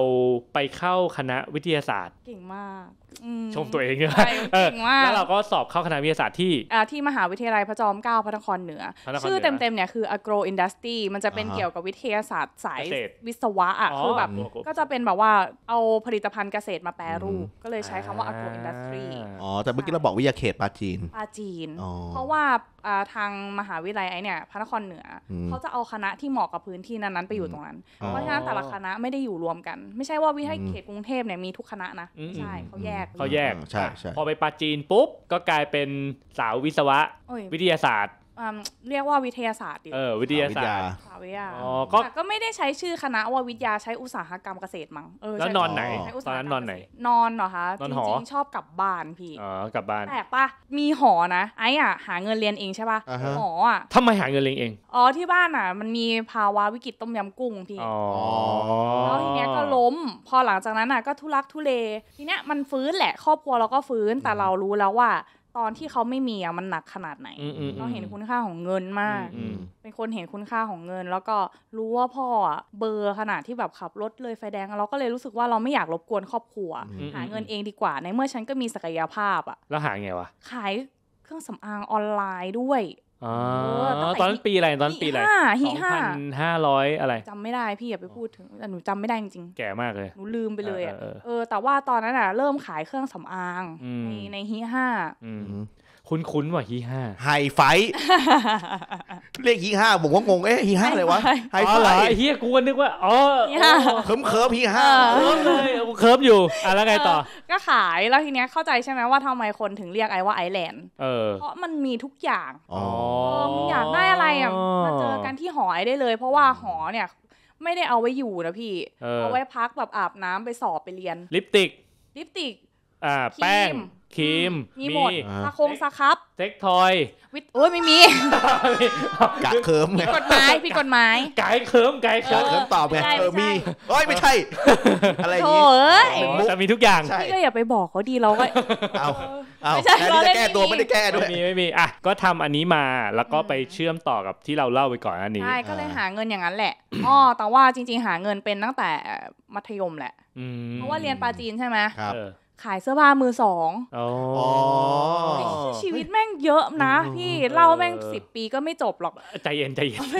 ไปเข้าคณะวิทยาศาสตร์เก่งมากชมตัวเองเนียเก่งมากแล้วเราก็สอบเข้าคณะวิทยาศาสตร์ที่ ที่มหาวิทยาลัยพระจอมเกล้าพระนครเหนือ ชื่อเต็มๆเนี่ยคือ agro industry มันจะเป็นเกี่ยวกับวิทยาศาสตร์สายวิศวะอ่ะคือแบบก็จะเป็นแบบว่าเอาผลิตภัณฑ์เกษตรมาแปรรูป ก็เลยใช้คำว่า agro industry อ๋อ แต่เมื่อกี้เราบอกวิทยาเขตปาจีนปาจีน เพราะว่าทางมหาวิทยาลัยไอเนี่ยพระนครเหนือเขาจะเอาคณะที่เหมาะกับพื้นที่นั้นๆไปอยู่ตรงนั้นเพราะฉะนั้นแต่ละคณะไม่ได้อยู่รวมกันไม่ใช่ว่าวิทยาเขตกรุงเทพเนี่ยมีทุกคณะนะใช่เขาแยกเขาแยกใช่พอไปปาจีนปุ๊บ ก็กลายเป็นสาววิศวะวิทยาศาสตร์เรียกว่าวิทยาศาสตร์ดิ เออวิทยาศาสตร์วิทยาอ๋อ ก็ ก็ไม่ได้ใช้ชื่อคณะว่าวิทยาใช้อุตสาหกรรมเกษตรมั้ง เออ แล้วนอนไหน ตอนนั้นนอนไหน นอนเหรอคะจริงๆชอบกลับบ้านพี่ อ๋อ กลับบ้าน แต่ปะมีหอนะ ไอ้อ่ะหาเงินเรียนเองใช่ปะหออ่ะ ทำไมหาเงินเรียนเอง อ๋อ ที่บ้านอ่ะ มันมีภาวะวิกฤตต้มยำกุ้งพี่ แล้วทีเนี้ยก็ล้ม พอหลังจากนั้นอ่ะก็ทุลักทุเล ทีเนี้ยมันฟื้นแหละครอบครัวเราก็ฟื้น แต่เรารู้แล้วว่าตอนที่เขาไม่มีอะมันหนักขนาดไหนเราเห็นคุณค่าของเงินมาก เป็นคนเห็นคุณค่าของเงิน แล้วก็รู้ว่าพ่อเบอร์ขนาดที่แบบขับรถเลยไฟแดงเราก็เลยรู้สึกว่าเราไม่อยากรบกวนครอบครัว หาเงินเองดีกว่าในเมื่อฉันก็มีศักยภาพอะแล้วหาไงวะขายเครื่องสำอางออนไลน์ด้วยอ๋อ ตอนปีอะไร ตอนปีอะไรสองพันห้าร้อยอะไร จำไม่ได้พี่อย่าไปพูดถึง แต่หนูจำไม่ได้จริง แก่มากเลย หนูลืมไปเลยอ่ะ เออแต่ว่าตอนนั้นอ่ะ เริ่มขายเครื่องสำอางในในฮีห้าคุ้นๆ ว่าฮีห้าไฮไฟเรียกฮีห้าผมก็งง เอ๊ะฮีห้าอะไรวะไฮไฟเฮียกูนึกว่าอ๋อเคิมเคิมฮีห้าเคิร์เลยเคิร์ฟอยู่อะแล้วไงต่อ ก็ขายแล้วทีเนี้ยเข้าใจใช่ไหมว่าทำไมคนถึงเรียกไอว่าไอแลนด์เออเพราะมันมีทุกอย่างอ๋อมึงอยากได้อะไรอ่ะมาเจอกันที่หอไอได้เลย เพราะว่าหอเนี่ย ไม่ได้เอาไว้อยู่นะพี่เอเอาไว้พักแบบอาบน้ำไปสอบไปเรียน ลิปติกลิปติกอ่าแป้ง ครีม มีหมดซาคงสาครับเซ็กทอย วิ์โอ้ยไม่มีกะเคิมไงกฎหมาย พี่กฎหมายกด์เคิมกด์เคิมตอบไงเออมีเอ้ยไม่ใช่ อะไรน่ี้จะมีทุกอย่างพี่ก็อย่าไปบอกเขาดีเราก็เอาเอาไม่ใช่แก้ตัวไม่ได้แก้ด้วยไม่มีไม่มีอ่ะก็ทำอันนี้มา แล้วก็ไปเชื่อมต่อกับที่เราเล่าไปก่อนอันนี้ใช่ก็เลยหาเงินอย่างนั้นแหละอ๋อแต่ว่าจริง ๆหาเงินเป็นตั้งแต่มัธยมแหละ เพราะว่าเรียนปาจีนใช่ไหมครับขายเสื้อผ้ามือสอง ชีวิตแม่งเยอะนะพี่เล่าแม่งสิบปีก็ไม่จบหรอกใจเย็น ใจเย็นใ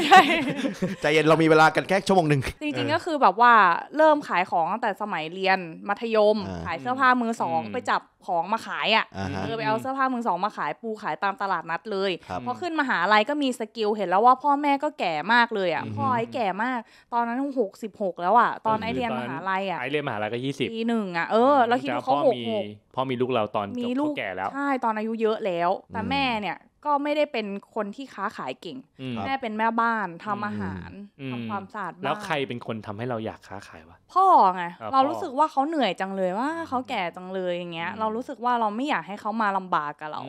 ใจเย็นเรามีเวลากันแค่ชั่วโมงหนึ่งจริง ๆ ก็คือแบบว่าเริ่มขายของตั้งแต่สมัยเรียน มัธยม ขายเสื้อผ้ามือสองไปจับของมาขายอ่ะ เออไปเอาเสื้อผ้ามือสองมาขายปูขายตามตลาดนัดเลย พอขึ้นมาหาลัยก็มีสกิล เห็นแล้วว่าพ่อแม่ก็แก่มากเลยอ่ะ พ่อไอ้แก่มาก ตอนนั้นหกสิบหกแล้วอ่ะ ตอนไอเรียนมหาลัยอ่ะไอเรียนมหาลัยก็ยี่สิบปีหนึ่งอ่ะ เออแล้วคิดว่าเขาหกหกพ่อมีลูกเราตอนมีลูกแก่แล้ว ใช่ตอนอายุเยอะแล้ว แต่แม่เนี่ยก็ไม่ได้เป็นคนที่ค้าขายเก่งแม่เป็นแม่บ้านทำอาหารทำความสะอาดแล้วใครเป็นคนทำให้เราอยากค้าขายวะพ่อไงเรารู้สึกว่าเขาเหนื่อยจังเลยว่าเขาแก่จังเลยอย่างเงี้ยเรารู้สึกว่าเราไม่อยากให้เขามาลำบากกับเรา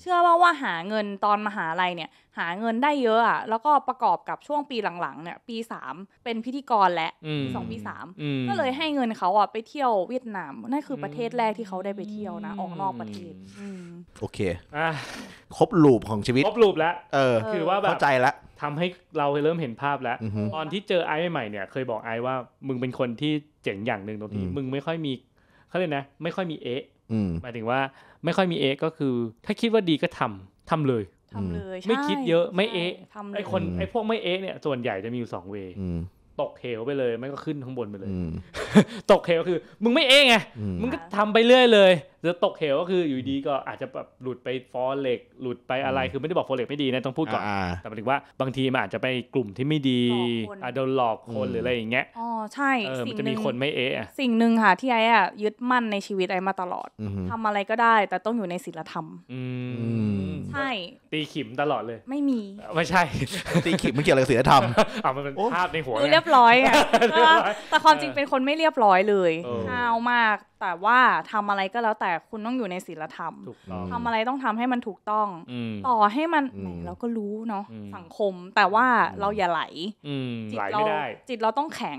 เชื่อว่าว่าหาเงินตอนมหาลัยเนี่ยหาเงินได้เยอะอ่ะแล้วก็ประกอบกับช่วงปีหลังๆเนี่ยปี 3เป็นพิธีกรและสองปีสามก็เลยให้เงินเขาอ่ะไปเที่ยวเวียดนามนั่นคือประเทศแรกที่เขาได้ไปเที่ยวนะ ออกนอกประเทศโอเคอครบลูปของชีวิต ครบลูปแล้วเออคือว่าแบบเข้าใจแล้วทำให้เราเริ่มเห็นภาพแล้วตอนที่เจอไอ้ใหม่เนี่ย เคยบอกไอ้ว่ามึงเป็นคนที่เจ๋งอย่างหนึ่งตรงที่มึงไม่ค่อยมีเขาเรียกนะ ไม่ค่อยมีเอ๊ะหมายถึงว่าไม่ค่อยมีเอ๊ะก็คือ ถ้าคิดว่าดีก็ทำทำเลยทำเลยไม่คิดเยอะไม่เอะไอคนไอพวกไม่เอะเนี่ย ส่วนใหญ่จะมีอยู่สองเวตกเหวไปเลย ไม่ก็ขึ้นข้างบนไปเลยตกเหวคือ มึงไม่เอะไง มึงก็ทำไปเรื่อยเลยจะตกเหว ก็คืออยู่ดีก็อาจจะแบบหลุดไปฟอเล็กหลุดไปอะไรคือไม่ได้บอกฟอเล็กไม่ดีนะต้องพูดก่อน แต่หมายถึงว่า บางทีมันอาจจะไปกลุ่มที่ไม่ดีอาจจะหลอกคนหรืออะไรอย่างเงี้ย อ๋อ ใช่ สิ่งจะมีคนไม่เอะสิ่งหนึ่งค่ะที่ไอ้อะยึดมั่นในชีวิตไอ้มาตลอด ทำอะไรก็ได้ แต่ต้องอยู่ในศีลธรรม ใช่ตีขิมตลอดเลย ไม่มีไม่ใช่ตีขิมม่เกี่ยวอะไรกับศีลธรรมอ่ะมันเป็นภาพในหัวเรียบร้อยอ่ะแต่ความจริงเป็นคนไม่เรียบร้อยเลยห้าวมากแต่ว่าทำอะไรก็แล้วแต่คุณต้องอยู่ในศีลธรรม ทำอะไรต้องทำให้มันถูกต้อง ต่อให้มันเราก็รู้เนาะสังคม แต่ว่าเราอย่าไหล จิตเรา จิตเราต้องแข็ง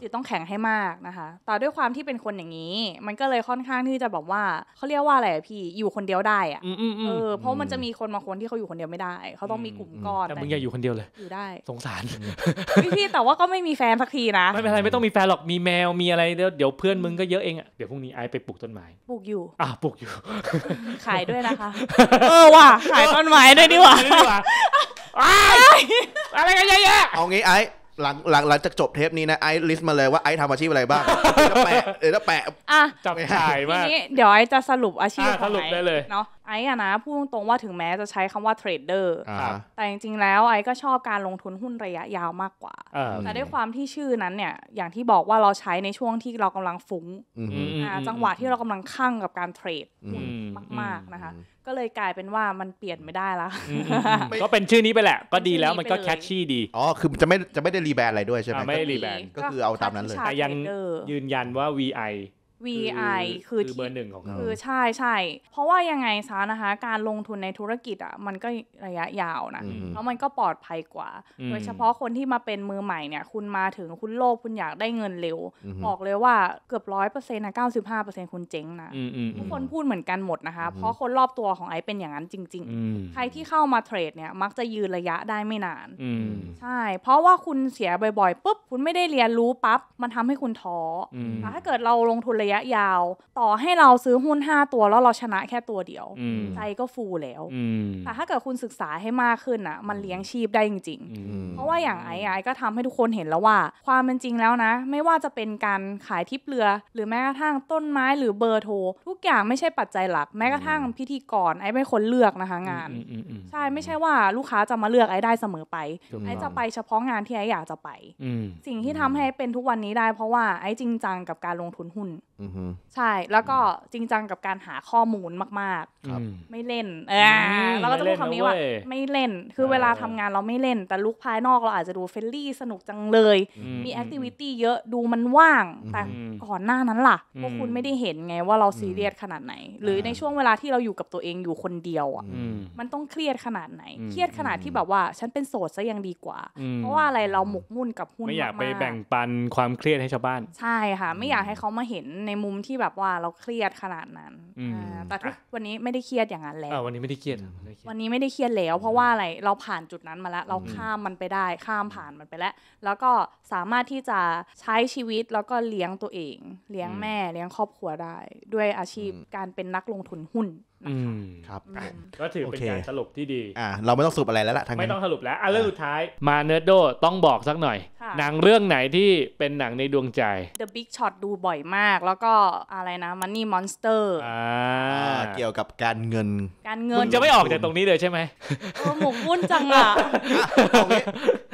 จิตต้องแข็งให้มากนะคะ แต่ด้วยความที่เป็นคนอย่างนี้ มันก็เลยค่อนข้างที่จะบอกว่า เขาเรียกว่าอะไรพี่อยู่คนเดียวได้อะเออเพราะมันจะมีคนบางคนที่เขาอยู่คนเดียวไม่ได้เขาต้องมีกลุ่มก้อนแต่มึงอย่าอยู่คนเดียวเลย อยู่ได้ สงสารพี่แต่ว่าก็ไม่มีแฟนสักทีนะ ไม่เป็นไรไม่ต้องมีแฟนหรอกมีแมว มีอะไรเดี๋ยวเพื่อนมึงก็เยอะเองอะเดี๋ยวพรุ่งนี้ไอไปปลูกต้นไม้ ปลูกอยู่ อ่าปลูกอยู่ ขายด้วยนะคะ เออว่ะ ขายต้นไม้ด้วยดีกว่าอะไรกันเยอะๆเอางี้ไอหลังหลังหลังจากจบเทปนี้นะไอลิสต์มาเลยว่าไอทำอาชีพอะไรบ้างเดี๋ยวแปะเดี๋ยวแปะะจับายมากทีนี้ เดี๋ยวไอจะสรุปอาชีพสรุปได้เลยเนาะไอ้อะนะพูดตรงๆว่าถึงแม้จะใช้คำว่าเทรดเดอร์แต่จริงๆแล้วไอ้ก็ชอบการลงทุนหุ้นระยะยาวมากกว่า แต่ด้วยความที่ชื่อนั้นเนี่ยอย่างที่บอกว่าเราใช้ในช่วงที่เรากำลังฟุ้ง อ่าจังหวะที่เรากำลังคั่งกับการเทรดุ้มมากๆนะคะก็เลยกลายเป็นว่ามันเปลี่ยนไม่ได้ละ ก็เป็นชื่อนี้ไปแหละ ก็ดีแล้วมันก็แคชชี่ดี อ๋อคือจะไม่จะไม่ได้รีแบรนด์อะไรด้วยใช่ไหมไม่รีแบรนด์ก็คือเอาตามนั้นเลยแต่ยังยืนยันว่า VI VI คือเบอร์หนึ่งของเขาคือใช่ใช่ เพราะว่ายังไงซะนะคะ การลงทุนในธุรกิจอ่ะ มันก็ระยะยาวนะแล้วมันก็ปลอดภัยกว่า โดยเฉพาะคนที่มาเป็นมือใหม่เนี่ย คุณมาถึงคุณโลภคุณอยากได้เงินเร็ว บอกเลยว่าเกือบร้อยเปอร์เซ็นต์นะเก้าสิบห้าเปอร์เซ็นต์คุณเจ๊งนะ ทุกคนพูดเหมือนกันหมดนะคะ เพราะคนรอบตัวของไอซ์เป็นอย่างนั้นจริง ๆ ใครที่เข้ามาเทรดเนี่ยมักจะยืนระยะได้ไม่นานใช่ เพราะว่าคุณเสียบ่อย ๆปุ๊บคุณไม่ได้เรียนรู้ปั๊บมันทำให้คุณท้อแต่ถ้าเกิดเราลงทุนระยะยะยาวต่อให้เราซื้อหุ้น 5 ตัวแล้วเราชนะแค่ตัวเดียวใจก็ฟูแล้วแต่ถ้าเกิดคุณศึกษาให้มากขึ้นอ่ะมันเลี้ยงชีพได้จริงๆ เพราะว่าอย่างไอ้ไอ้ก็ทำให้ทุกคนเห็นแล้วว่า ความเป็นจริงแล้วนะ ไม่ว่าจะเป็นการขายทิปเรือ หรือแม้กระทั่งต้นไม้หรือเบอร์โทร ทุกอย่างไม่ใช่ปัจจัยหลัก แม้กระทั่งพิธีกรไอ้เป็นคนเลือกนะคะงาน ใช่ไม่ใช่ว่าลูกค้าจะมาเลือกไอ้ได้เสมอไปไอ้จะไปเฉพาะงานที่ไอ้อยากจะไป สิ่งที่ทำให้เป็นทุกวันนี้ได้ เพราะว่าไอ้จริงจังกับการลงทุนหุ้นใช่แล้วก็จริงจังกับการหาข้อมูลมากๆไม่เล่นอ่เราก็จะพูดคำนี้ว่าไม่เล่นคือเวลาทำงานเราไม่เล่นแต่ลูกภายนอกเราอาจจะดูเฟลลี่สนุกจังเลย มีแอคทิวิตี้เยอะดูมันว่างแต่ก่อนหน้านั้นล่ะพวกคุณไม่ได้เห็นไงว่าเราซีเรียสขนาดไหน หรือในช่วงเวลาที่เราอยู่กับตัวเองอยู่คนเดียวอ่ะ มันต้องเครียดขนาดไหน เครียดขนาดที่แบบว่า ฉันเป็นโสดซะยังดีกว่า เพราะว่าอะไรเราหมกมุ่นกับหุ้นาไม่อยากไปแบ่งปันความเครียดให้ชาวบ้าน ใช่ค่ะไม่อยากให้เขามาเห็นในมุมที่แบบว่าเราเครียดขนาดนั้นแต่ทุกวันนี้ไม่ได้เครียดอย่างนั้นแล้ววันนี้ไม่ได้เครียด วันนี้ไม่ได้เครียดแล้วเพราะว่าอะไร เราผ่านจุดนั้นมาแล้ว เราข้ามมันไปได้ ข้ามผ่านมันไปแล้ว แล้วก็สามารถที่จะใช้ชีวิตแล้วก็เลี้ยงตัวเอง เลี้ยงแม่ เลี้ยงครอบครัวได้ ด้วยอาชีพการเป็นนักลงทุนหุ้นครับ ก็ถือเป็นการสรุปที่ดีอ่าเราไม่ต้องสรุปอะไรแล้วล่ะท้งไม่ต้องสรุปแล้วอ่ะเรื่องสุดท้ายมาเนอร์โดต้องบอกสักหน่อยหนังเรื่องไหนที่เป็นหนังในดวงใจ The Big Shot ดูบ่อยมาก แล้วก็อะไรนะ Money Monster อ่าเกี่ยวกับการเงินการเงินจะไม่ออกจากตรงนี้เลยใช่ไหมโอ้หมกมุ่นจังอ่ะ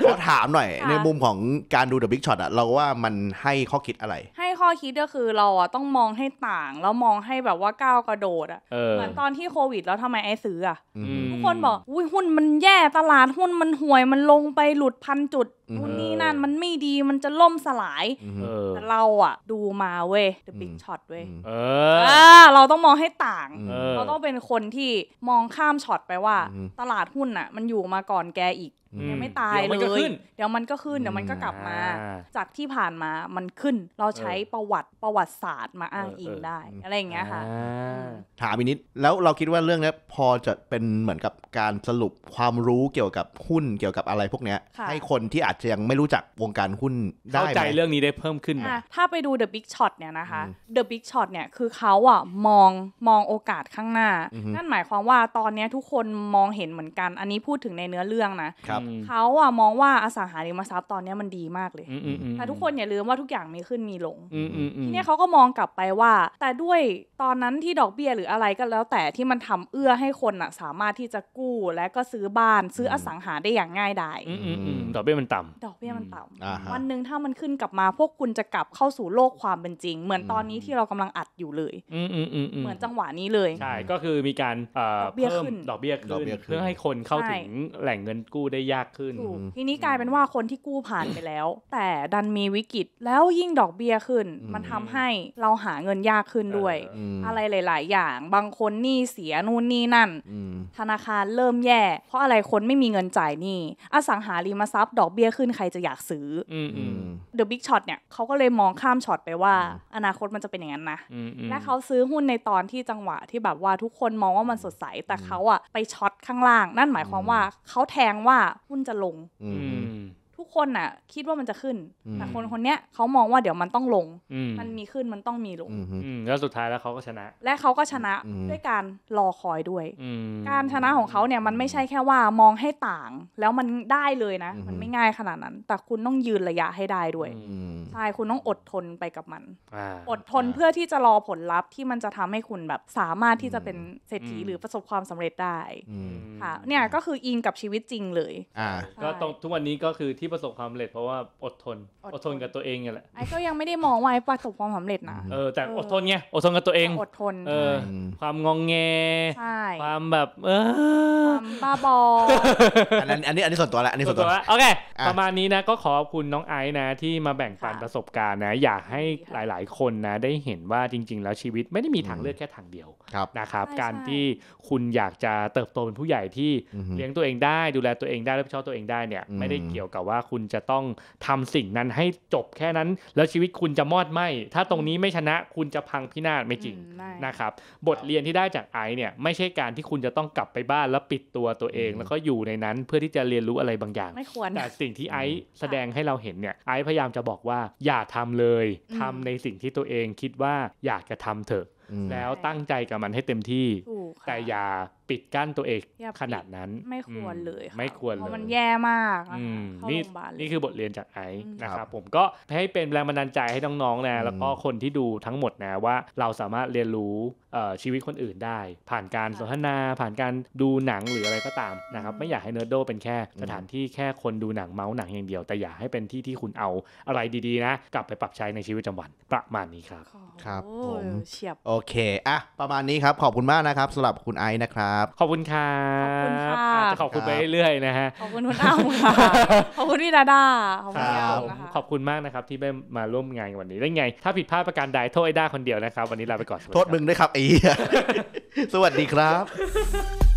ขอถามหน่อย ในมุมของการดู The Big Shot อ่ะเราว่ามันให้ข้อคิดอะไร ให้ข้อคิดก็คือเราอ่ะต้องมองให้ต่าง แล้วมองให้แบบว่าก้าวกระโดดอ่ะเหมือนตอนที่โควิดแล้วทำไมไอ้ซื้ออ่ะทุกคนบอกอุ้ยหุ้นมันแย่ตลาดหุ้นมันห่วยมันลงไปหลุดพันจุดนู่นนี่นั่นมันไม่ดีมันจะล่มสลายแต่เราอะดูมาเว้ย t ะ e ิ i g s h o เว้ยเราต้องมองให้ต่างเราต้องเป็นคนที่มองข้ามช็อตไปว่า ตลาดหุ้นอะมันอยู่มาก่อนแกอีกยังไม่ตายเลยเดี๋ยวมันก็ขึ้น เดี๋ยวมันก็กลับมา จากที่ผ่านมามันขึ้น เราใช้ประวัติประวัติศาสตร์มาอ้างอิงได้อะไรอย่างเงี้ยค่ะถามอีกนิด แล้วเราคิดว่าเรื่องนี้ พอจะเป็นเหมือนกับการสรุปความรู้เกี่ยวกับหุ้นเกี่ยวกับอะไรพวกเนี้ยให้คนที่อาจจะยังไม่รู้จักวงการหุ้นได้เข้าใจเรื่องนี้ได้เพิ่มขึ้นถ้าไปดู The Big Shot เนี่ยนะคะ The Big Shot เนี่ยคือเขาอะมองมองโอกาสข้างหน้านั่นหมายความว่าตอนนี้ทุกคนมองเห็นเหมือนกัน อันนี้พูดถึงในเนื้อเรื่องนะเขาอะมองว่าอสังหาริมทรัพย์ตอนนี้มันดีมากเลยแต่ทุกคนอย่าลืมว่าทุกอย่างมีขึ้นมีลงทีนี้เขาก็มองกลับไปว่า แต่ด้วยตอนนั้นที่ดอกเบี้ยหรืออะไรก็แล้ว แต่ที่มันทำเอื้อให้คนอะสามารถที่จะกู้และก็ซื้อบ้านซื้ออสังหาได้อย่างง่ายดายดอกเบี้ยมันต่ำดอกเบี้ยมันต่ำวันหนึ่งถ้ามันขึ้นกลับมาพวกคุณจะกลับเข้าสู่โลกความเป็นจริง เหมือนตอนนี้ที่เรากำลังอัดอยู่เลยเหมือนจังหวะนี้เลยใช่ก็คือมีการเพิ่มดอกเบี้ยขึ้นเพื่อให้คนเข้าถึงแหล่งเงินกู้ได้ยากขึ้น ทีนี้กลายเป็นว่าคนที่กู้ผ่านไปแล้ว แต่ดันมีวิกฤตแล้วยิ่งดอกเบี้ยขึ้น มันทำให้เราหาเงินยากขึ้นด้วย อะไรหลาย ๆ อย่างบางคนหนี้เสียนู่นนี่นั่น ธนาคารเริ่มแย่เพราะอะไรคนไม่มีเงินจ่ายหนี้อสังหาริมทรัพย์ ดอกเบี้ยึ้นใครจะอยากซื้อเดอะบิ๊กช็อตเนี่ยเขาก็เลยมองข้ามช็อตไปว่า อนาคตมันจะเป็นอย่างนั้นนะ และเขาซื้อหุ้นในตอนที่จังหวะที่แบบว่าทุกคนมองว่ามันสดใส แต่เขาอะไปช็อตข้างล่าง นั่นหมายความว่าเขาแทงว่าหุ้นจะลงทุกคนน่ะคิดว่ามันจะขึ้น แต่คนคนเนี้ยเขามองว่าเดี๋ยวมันต้องลงมันมีขึ้นมันต้องมีลงแล้วสุดท้ายแล้วเขาก็ชนะ และเขาก็ชนะด้วยการรอคอยด้วย การชนะของเขาเนี่ยมันไม่ใช่แค่ว่ามองให้ต่าง แล้วมันได้เลยนะ มันไม่ง่ายขนาดนั้น แต่คุณต้องยืนระยะให้ได้ด้วยใช่คุณต้องอดทนไปกับมันอดทนเพื่อที่จะรอผลลัพธ์ที่มันจะทำให้คุณแบบสามารถที่จะเป็นเศรษฐีหรือประสบความสำเร็จได้ค่ะเนี่ยก็คืออิงกับชีวิตจริงเลยอ่าก็ตรงทุกวันนี้ก็คือที่ประสบความสำเร็จ เพราะว่าอดทนอดทนกับตัวเองไงแหละไอ้ก็ยังไม่ได้มองว่าไอ้ประสบความสำเร็จนะเออแต่อดทนไงอดทนกับตัวเอง อดทนเออความงองแงความแบบเออบ้าบออันนั้นอันนี้อันนี้ส่วนตัวละอันนี้ส่วนตัวละโอเคประมาณนี้นะก็ขอบคุณน้องไอ้นะ ที่มาแบ่งปันประสบการณ์นะอยากให้หลายๆคนนะ ได้เห็นว่าจริง ๆ แล้วชีวิตไม่ได้มีทางเลือกแค่ทางเดียวนะครับ การที่คุณอยากจะเติบโตเป็นผู้ใหญ่ที่เลี้ยงตัวเองได้ดูแลตัวเองได้รับผิดชอบตัวเองได้เนี่ยไม่ได้เกี่ยวกับว่าคุณจะต้องทำสิ่งนั้นให้จบแค่นั้น แล้วชีวิตคุณจะมอดไหมถ้าตรงนี้ไม่ชนะคุณจะพังพินาศไม่จริงนะครับ บทเรียนที่ได้จากไอเนี่ย ไม่ใช่การที่คุณจะต้องกลับไปบ้านแล้วปิดตัวตัวเอง แล้วก็อยู่ในนั้นเพื่อที่จะเรียนรู้อะไรบางอย่างไม่ควรแต่สิ่งที่ไอแสดงให้เราเห็นเนี่ยไอพยายามจะบอกว่าอย่าทำเลย ทำในสิ่งที่ตัวเองคิดว่าอยากจะทำเถอะ แล้วตั้งใจกับมันให้เต็มที่แต่อย่าปิดกั้นตัวเองขนาดนั้นไม่ควรเลยไม่ควรเลยเพราะมันแย่มากนี่นี่คือบทเรียนจากไอซ์นะครับผมก็ให้เป็นแรงบันดาลใจให้น้องๆนะแล้วก็คนที่ดูทั้งหมดนะว่าเราสามารถเรียนรู้ชีวิตคนอื่นได้ ผ่านการสนทนาผ่านการดูหนังหรืออะไรก็ตามนะครับ ไม่อยากให้เนิร์ดโดเป็นแค่สถานที่แค่คนดูหนังเมาส์หนังอย่างเดียว แต่อยากให้เป็นที่ที่คุณเอา อะไรดีๆ นะ กลับไปปรับใช้ในชีวิตประจำวันประมาณนี้ครับครับผมโอเคอ่ะประมาณนี้ครับขอบคุณมากนะครับสำหรับคุณไอซ์นะครับขอบคุณครับขอบคุณค่ะจะขอบคุณไปเรื่อยนะฮะ ขอบคุณคุณอ้าค่ะ ขอบคุณพี่ดาดาขอบคุณครับนะคขอบคุณมากนะครับที่ได้มาร่วมงานวันนี้ได้ไง ถ้าผิดพลาดประการใดโทษไอ้ด้าคนเดียวนะครับ วันนี้ลาไปก่อน โทษมึงด้วยครับอีสวัสดีครับ